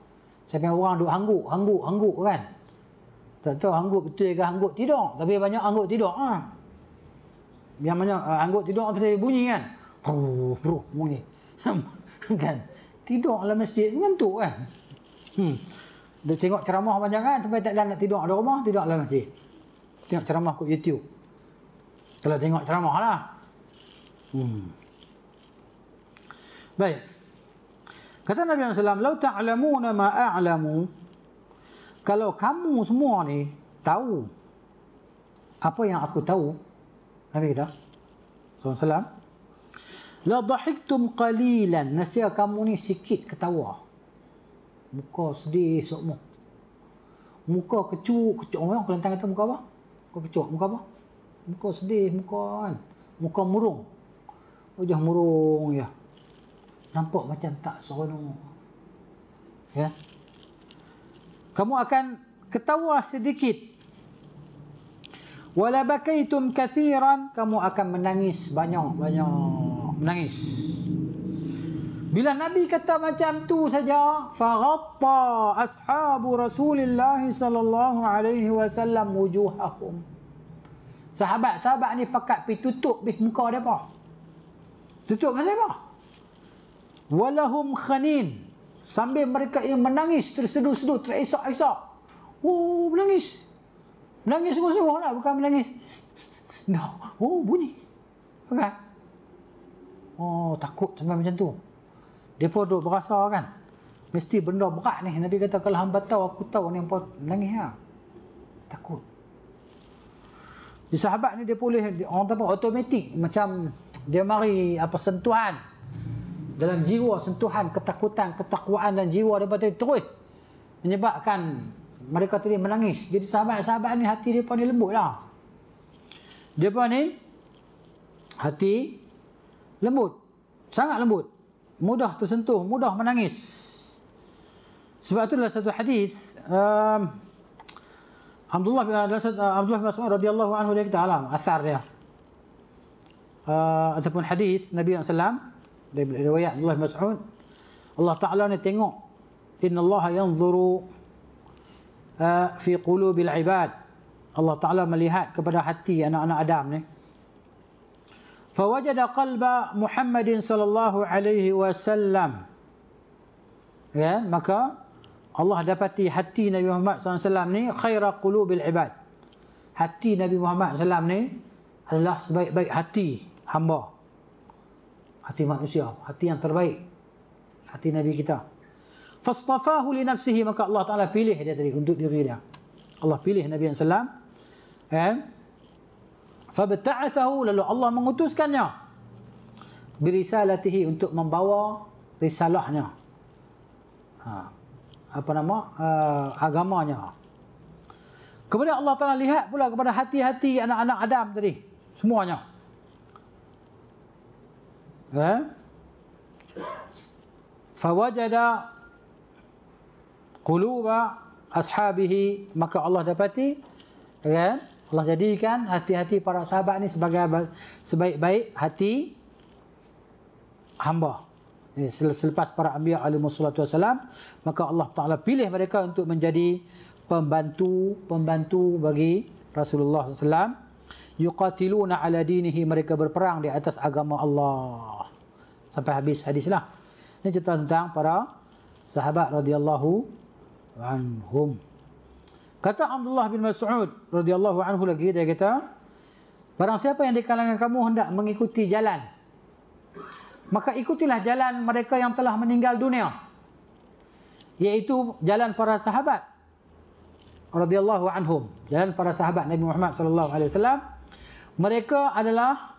Sampai orang duk hangguk, hangguk, hangguk kan. Tak tahu hangguk betul ke hangguk tidur. Tapi banyak hangguk tidur. Ha? Yang banyak uh, hangguk tidur tu dia bunyi kan. Bruh, bruh, bunyi. (laughs) kan? Tidur dalam masjid dengan ngantuk kan. Hmm. Dia tengok ceramah banyak kan. tapi tak ada nak tidur di rumah, tidur dalam masjid. Tengok ceramah kat YouTube. Kalau tengok ceramah lah. Hmm. Baik. Kata Nabi yang salam, "Lau ta'lamuna ma a'lamu." Kalau kamu semua ni tahu apa yang aku tahu, Nabi kata, "Sallallahu alaihi la dhahiktum qalilan." Nasi kamu ni sikit ketawa. Muka sedih semua. Muka kecuk, kecuk orang kelantan kata muka apa? Muka kecuk, muka apa? muka sedih muka kan muka murung wajah murung ya nampak macam tak seronok ya kamu akan ketawa sedikit wala bakaitum kathiran kamu akan menangis banyak-banyak menangis bila Nabi kata macam tu saja, faghatta ashabu Rasulillah sallallahu alaihi wasallam wujuhahum. Sahabat-sahabat ni pakat pi tutup bih muka dia apa? Tutup pasal apa? Walahum khanin. Sambil mereka yang menangis terseduh-seduh terisak-isak. Oh, menangis. Menangis sungguh-sungguh lah. Bukan menangis. No. Oh, bunyi. Bukan? Oh, takut sampai macam tu. Dia pun duduk berasa kan. Mesti benda berat ni. Nabi kata kalau hamba tahu, aku tahu ni. yang Menangis lah. Takut. Di sahabat ni dia boleh orang apa automatik macam dia mari apa sentuhan dalam jiwa sentuhan ketakutan ketakwaan dan jiwa dapat terus menyebabkan mereka tadi menangis. Jadi sahabat-sahabat ni hati dia pun lembut lah. Dia pun ni hati lembut. Sangat lembut. Mudah tersentuh, mudah menangis. Sebab itulah satu hadis um, Abdullah Abdullah bin Mas'ud radhiyallahu anhu dia kata alam asar dia. Uh, ataupun hadis Nabi sallallahu alaihi riwayat Abdullah bin Mas'ud Allah Taala ni tengok inna Allah yanzuru uh, fi qulubil ibad. Allah Taala melihat kepada hati anak-anak Adam ni. Fawajada qalba Muhammadin sallallahu alaihi wasallam. Ya, maka Allah dapati hati Nabi Muhammad SAW ni khaira qulubil ibad. Hati Nabi Muhammad SAW ni adalah sebaik-baik hati hamba. Hati manusia. Hati yang terbaik. Hati Nabi kita. Fastafahu li nafsihi. Maka Allah Ta'ala pilih dia tadi untuk diri dia. Allah pilih Nabi SAW. Eh? Fabta'athahu. Lalu Allah mengutuskannya. Berisalatihi untuk membawa risalahnya. Haa apa nama uh, agamanya. Kemudian Allah Taala lihat pula kepada hati-hati anak-anak Adam tadi semuanya. Ya. Eh? Fawajada quluba ashabihi maka Allah dapati kan Allah jadikan hati-hati para sahabat ni sebagai sebaik-baik hati hamba selepas para anbiya alaihi salatu wasalam maka Allah taala pilih mereka untuk menjadi pembantu pembantu bagi Rasulullah sallam yuqatiluna ala dinihi mereka berperang di atas agama Allah sampai habis hadislah ini cerita tentang para sahabat radhiyallahu anhum kata Abdullah bin Mas'ud radhiyallahu anhu lagi dia kata barang siapa yang di kalangan kamu hendak mengikuti jalan maka ikutilah jalan mereka yang telah meninggal dunia iaitu jalan para sahabat radhiyallahu anhum jalan para sahabat Nabi Muhammad sallallahu alaihi wasallam mereka adalah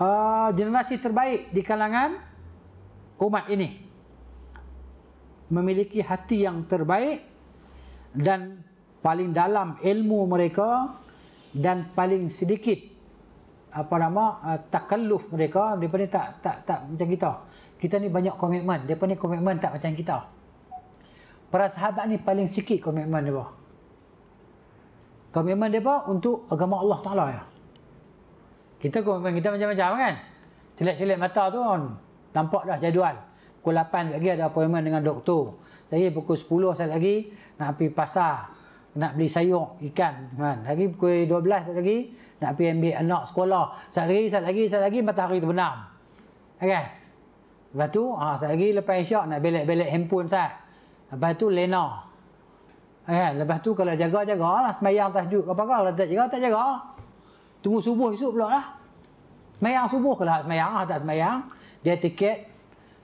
uh, generasi terbaik di kalangan umat ini memiliki hati yang terbaik dan paling dalam ilmu mereka dan paling sedikit apa nama uh, takalluf mereka depa ni tak tak tak macam kita. Kita ni banyak komitmen, depa ni komitmen tak macam kita. Para sahabat ni paling sikit komitmen depa. Komitmen depa untuk agama Allah Taala ya. Kita komitmen kita macam-macam kan? Celik-celik mata tu kan. Nampak dah jadual. Pukul 8 lagi ada appointment dengan doktor. Saya pukul 10 saya lagi nak pergi pasar. Nak beli sayur, ikan. Kan? Lagi pukul 12 lagi nak pergi ambil anak sekolah. Satu lagi, satu lagi, satu lagi, matahari terbenam. Okey. Lepas tu, ha, ah, satu lagi lepas isyak nak belek-belek handphone saya. Lepas tu, lena. Okey. Lepas tu, kalau ah, jaga, jaga lah. Semayang tajuk ke apa-apa. Kalau tak jaga, tak jaga. Tunggu subuh esok pula lah. Semayang subuh kalau semayang. Ha, tak semayang. Dia tiket.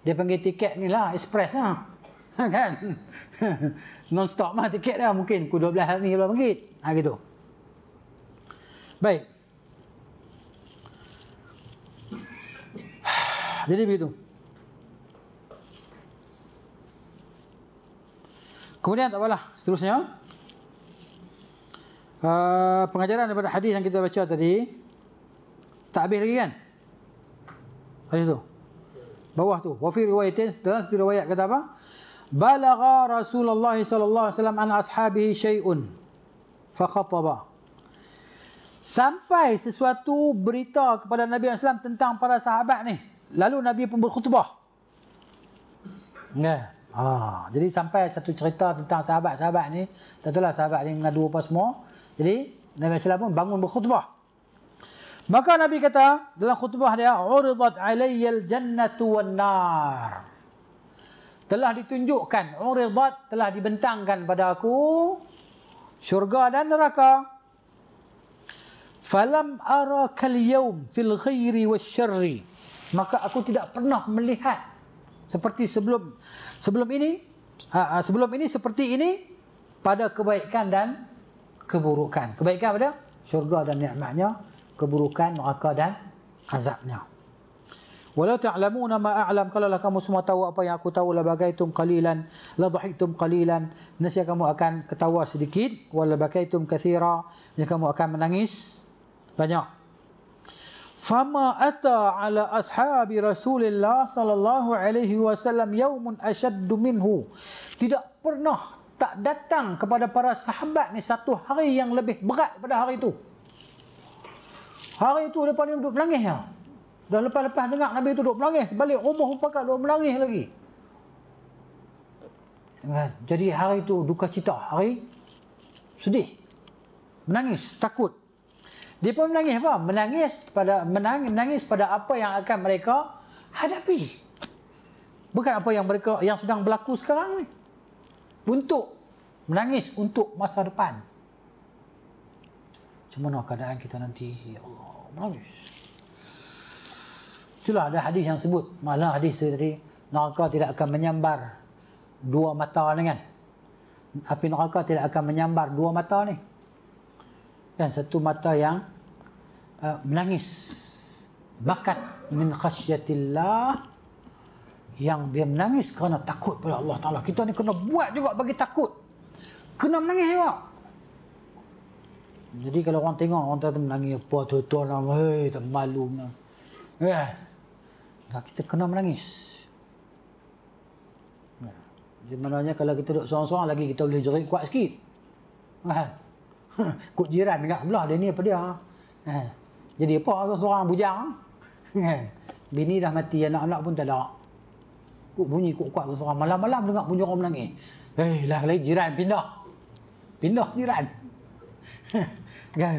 Dia panggil tiket ni lah. Express lah. (laughs) kan? (laughs) Non-stop lah tiket lah Mungkin ku 12 hari ni belum pergi. Ha, gitu. Baik. Jadi begitu. Kemudian tak apalah, seterusnya. Uh, pengajaran daripada hadis yang kita baca tadi tak habis lagi kan? Hadis tu. Bawah tu, wafir fi dalam satu riwayat kata apa? Balagha Rasulullah sallallahu alaihi an ashabihi syai'un fa Sampai sesuatu berita kepada Nabi SAW tentang para sahabat ni. Lalu Nabi pun berkhutbah. Ya. Ha. Jadi sampai satu cerita tentang sahabat-sahabat ni. Tak tahulah sahabat ni mengadu apa semua. Jadi Nabi SAW pun bangun berkhutbah. Maka Nabi kata dalam khutbah dia, Uridat alayyal jannatu wal nar. Telah ditunjukkan, Uridat telah dibentangkan pada aku, syurga dan neraka falam arakal yawm fil khairi wasyarri maka aku tidak pernah melihat seperti sebelum sebelum ini ha, ha, sebelum ini seperti ini pada kebaikan dan keburukan kebaikan pada syurga dan nikmatnya keburukan neraka dan azabnya Walau ta'lamuna ma a'lam kalaulah kamu semua tahu apa yang aku tahu la bagaitum qalilan la dhahiktum qalilan nasya kamu akan ketawa sedikit wala bagaitum kathira ya kamu akan menangis banyak fama ata ala ashabi rasulillah sallallahu alaihi wasallam yaumun ashadd minhu tidak pernah tak datang kepada para sahabat ni satu hari yang lebih berat pada hari itu hari itu depan dia duduk menangis ya dah lepas-lepas dengar nabi itu duduk menangis balik rumah pakat duduk menangis lagi kan? jadi hari itu duka cita hari sedih menangis takut dia pun menangis apa? Menangis pada menangis, menangis pada apa yang akan mereka hadapi. Bukan apa yang mereka yang sedang berlaku sekarang ni. Untuk menangis untuk masa depan. Macam mana keadaan kita nanti? Ya Allah, menangis. Itulah ada hadis yang sebut. Malah hadis itu tadi. Neraka tidak akan menyambar dua mata ni kan. Api neraka tidak akan menyambar dua mata ni. Dan satu mata yang uh, menangis bakat min khasyatillah yang dia menangis kerana takut pada Allah Taala. Kita ni kena buat juga bagi takut. Kena menangis juga. Jadi kalau orang tengok orang tu menangis apa tu tuan nak hey, tak malu Eh. Nah, kita kena menangis. jadi ya. Di mananya kalau kita duduk seorang-seorang lagi kita boleh jerit kuat sikit. Eh. Kut jiran dekat belah dia ni apa dia? Eh, jadi apa orang seorang bujang? Eh, bini dah mati, anak-anak pun tak ada. Kut bunyi kut kuat orang seorang. Malam-malam dengar bunyi orang menangis. Hei eh, lah lagi jiran pindah. Pindah jiran. (laughs) kan?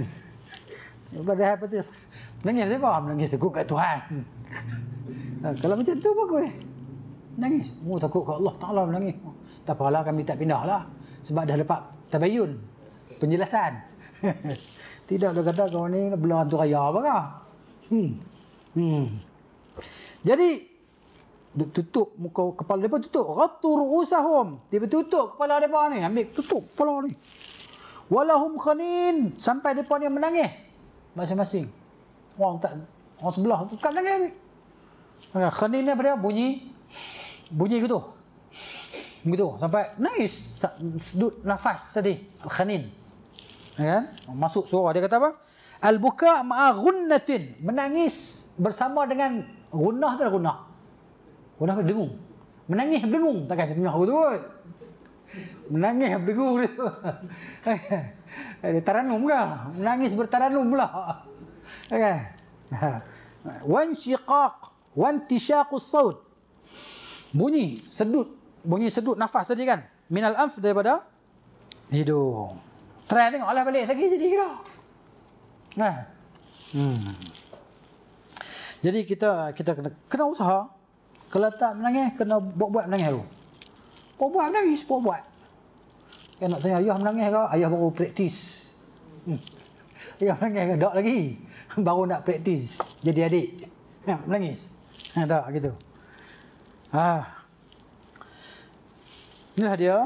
Pada apa tu? Menangis siapa? Menangis sekut kat Tuhan. Ha, kalau macam tu apa kuih? Menangis. Oh takut kat Allah Ta'ala menangis. Tak apalah kami tak pindah lah. Sebab dah dapat tabayun. Penjelasan. (laughs) Tidak dia kata kau ni belah tu kaya apa kah? Hmm. Hmm. Jadi tutup muka kepala depa tutup. Ghatur usahum. Dia tutup kepala depa ni, ambil tutup kepala ni. Walahum khanin sampai depa ni menangis masing-masing. Orang tak orang sebelah tu kan nangis. Khanin ni apa Bunyi bunyi gitu begitu sampai nangis sedut nafas sedih khanin ya kan masuk suara dia kata apa al buka ma'a ghunnatin menangis bersama dengan gunah tu gunah gunah dia dengung menangis dengung takkan dia tengah tu menangis dengung dia tu (laughs) dia taranum ke menangis bertaranum pula ya kan wan syiqaq wan tishaqus saut bunyi sedut bunyi sedut nafas tadi kan? Minal anf daripada hidung. Try tengoklah balik lagi jadi kira. Nah. Hmm. Jadi kita kita kena kena usaha. Kalau tak menangis, kena buat-buat menangis dulu. Buat-buat menangis, buat-buat. Kan nak tanya ayah menangis ke? Ayah baru praktis. Hmm. Ayah menangis ke? Tak lagi. (laughs) Baru nak praktis. Jadi adik. Ya, menangis. Ha, tak, gitu. Ah. Inilah dia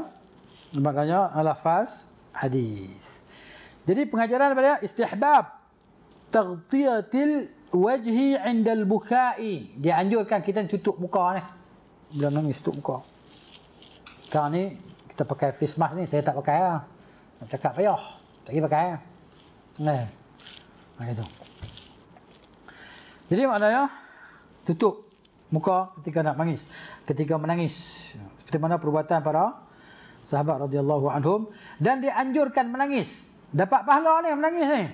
makanya lafaz hadis. Jadi pengajaran apa daripada istihbab tertiatil wajhi 'inda al-bukai. Dia anjurkan kita tutup muka ni. Bila nangis tutup muka. Sekarang ni kita pakai face mask ni saya tak pakai lah. Nak cakap payah. Tak pergi pakai. Nah. Eh, macam tu. Jadi maknanya tutup muka ketika nak menangis, ketika menangis seperti mana perbuatan para sahabat radhiyallahu anhum dan dianjurkan menangis. Dapat pahala ni menangis ni.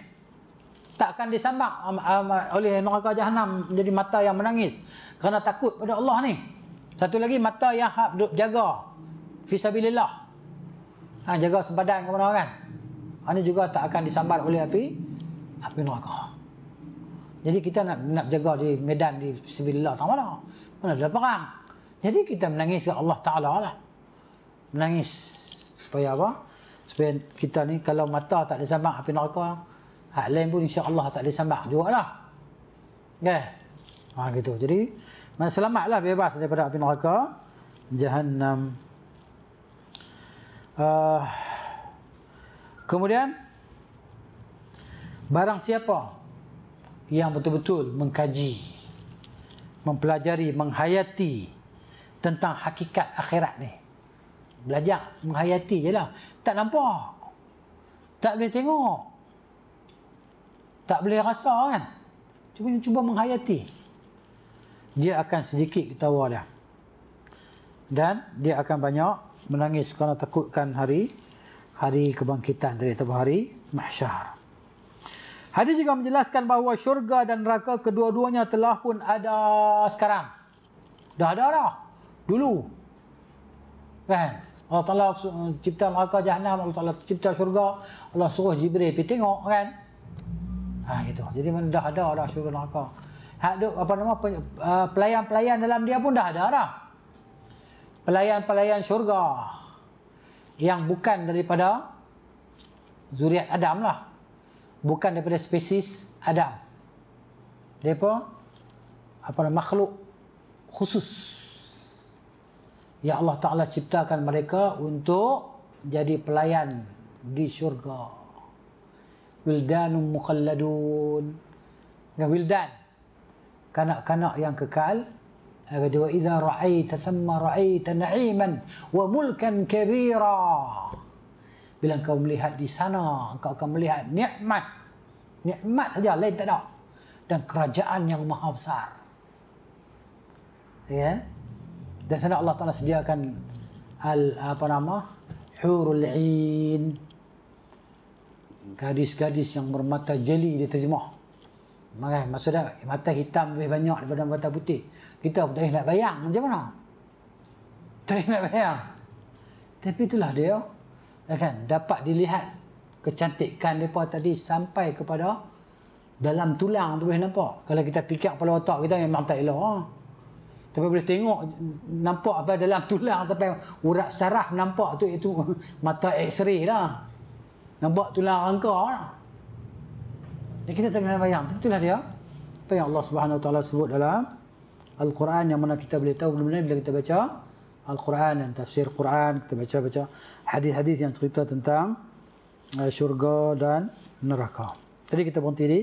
Takkan disambak um, um, oleh neraka jahanam jadi mata yang menangis kerana takut pada Allah ni. Satu lagi mata yang hak duk jaga fisabilillah. Ha, jaga sempadan ke mana kan? Ini ha, juga tak akan disambar oleh api api neraka. Jadi kita nak nak jaga di medan di sebilah tak mana. Mana ada perang. Jadi kita menangis ke Allah Ta'ala lah. Menangis supaya apa? Supaya kita ni kalau mata tak ada sambak api neraka, hak lain pun insya Allah tak ada sambak juga lah. Okay. Ya. Ha, gitu. Jadi, selamat lah bebas daripada api neraka. Jahannam. Uh, kemudian, barang siapa yang betul-betul mengkaji, mempelajari, menghayati, tentang hakikat akhirat ni. Belajar menghayati je lah. Tak nampak. Tak boleh tengok. Tak boleh rasa kan. Cuba, cuba menghayati. Dia akan sedikit ketawa dia. Dan dia akan banyak menangis kerana takutkan hari hari kebangkitan dari tempoh hari mahsyar. Hadi juga menjelaskan bahawa syurga dan neraka kedua-duanya telah pun ada sekarang. Dah ada dah dulu kan Allah Ta'ala eh, cipta neraka jahannam Allah Ta'ala cipta syurga Allah suruh Jibril pergi tengok kan ha, gitu. jadi mana dah ada dah syurga neraka Hak duk, apa nama eh, pelayan-pelayan dalam dia pun dah ada dah pelayan-pelayan syurga yang bukan daripada zuriat Adam lah bukan daripada spesies Adam Dia pun apa nama makhluk khusus Ya Allah Ta'ala ciptakan mereka untuk jadi pelayan di syurga. Wildanum mukalladun, Dengan wildan. Kanak-kanak yang kekal. Abadi wa idha ra'ayta thamma ra'ayta na'iman wa mulkan kabira. Bila kau melihat di sana, kau akan melihat nikmat. Nikmat saja, lain tak nak. Dan kerajaan yang maha besar. Ya? Yeah? dan sana Allah Taala sediakan al apa nama hurul ain gadis-gadis yang bermata jeli dia terjemah maka maksudnya mata hitam lebih banyak daripada mata putih kita pun tak nak bayang macam mana tak nak bayang tapi itulah dia ya kan dapat dilihat kecantikan depa tadi sampai kepada dalam tulang tu boleh nampak kalau kita pikir kepala otak kita memang tak elok ha? tapi boleh tengok nampak apa dalam (laughs) tulang sampai urat saraf nampak tu itu (laughs) mata x-ray lah nampak tulang rangka lah dan kita tengah bayang itulah dia apa yang Allah Subhanahu taala sebut dalam Al-Quran yang mana kita boleh tahu belum lagi bila kita baca Al-Quran dan tafsir Quran kita baca-baca hadis-hadis yang cerita tentang eh, syurga dan neraka. Jadi kita berhenti di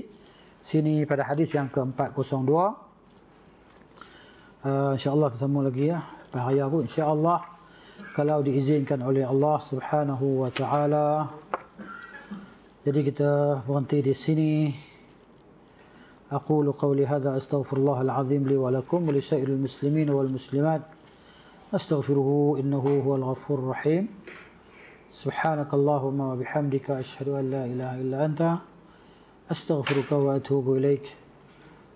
sini pada hadis yang ke-402. شاء الله ketemu lagi ya bahaya aku insyaallah kalau diizinkan oleh Allah Subhanahu wa taala jadi kita berhenti di sini أقول قولي هذا أستغفر الله العظيم لي ولكم ولسائر المسلمين والمسلمات أستغفره إنه هو الغفور الرحيم سبحانك اللهم وبحمدك أشهد أن لا إله إلا أنت أستغفرك وأتوب إليك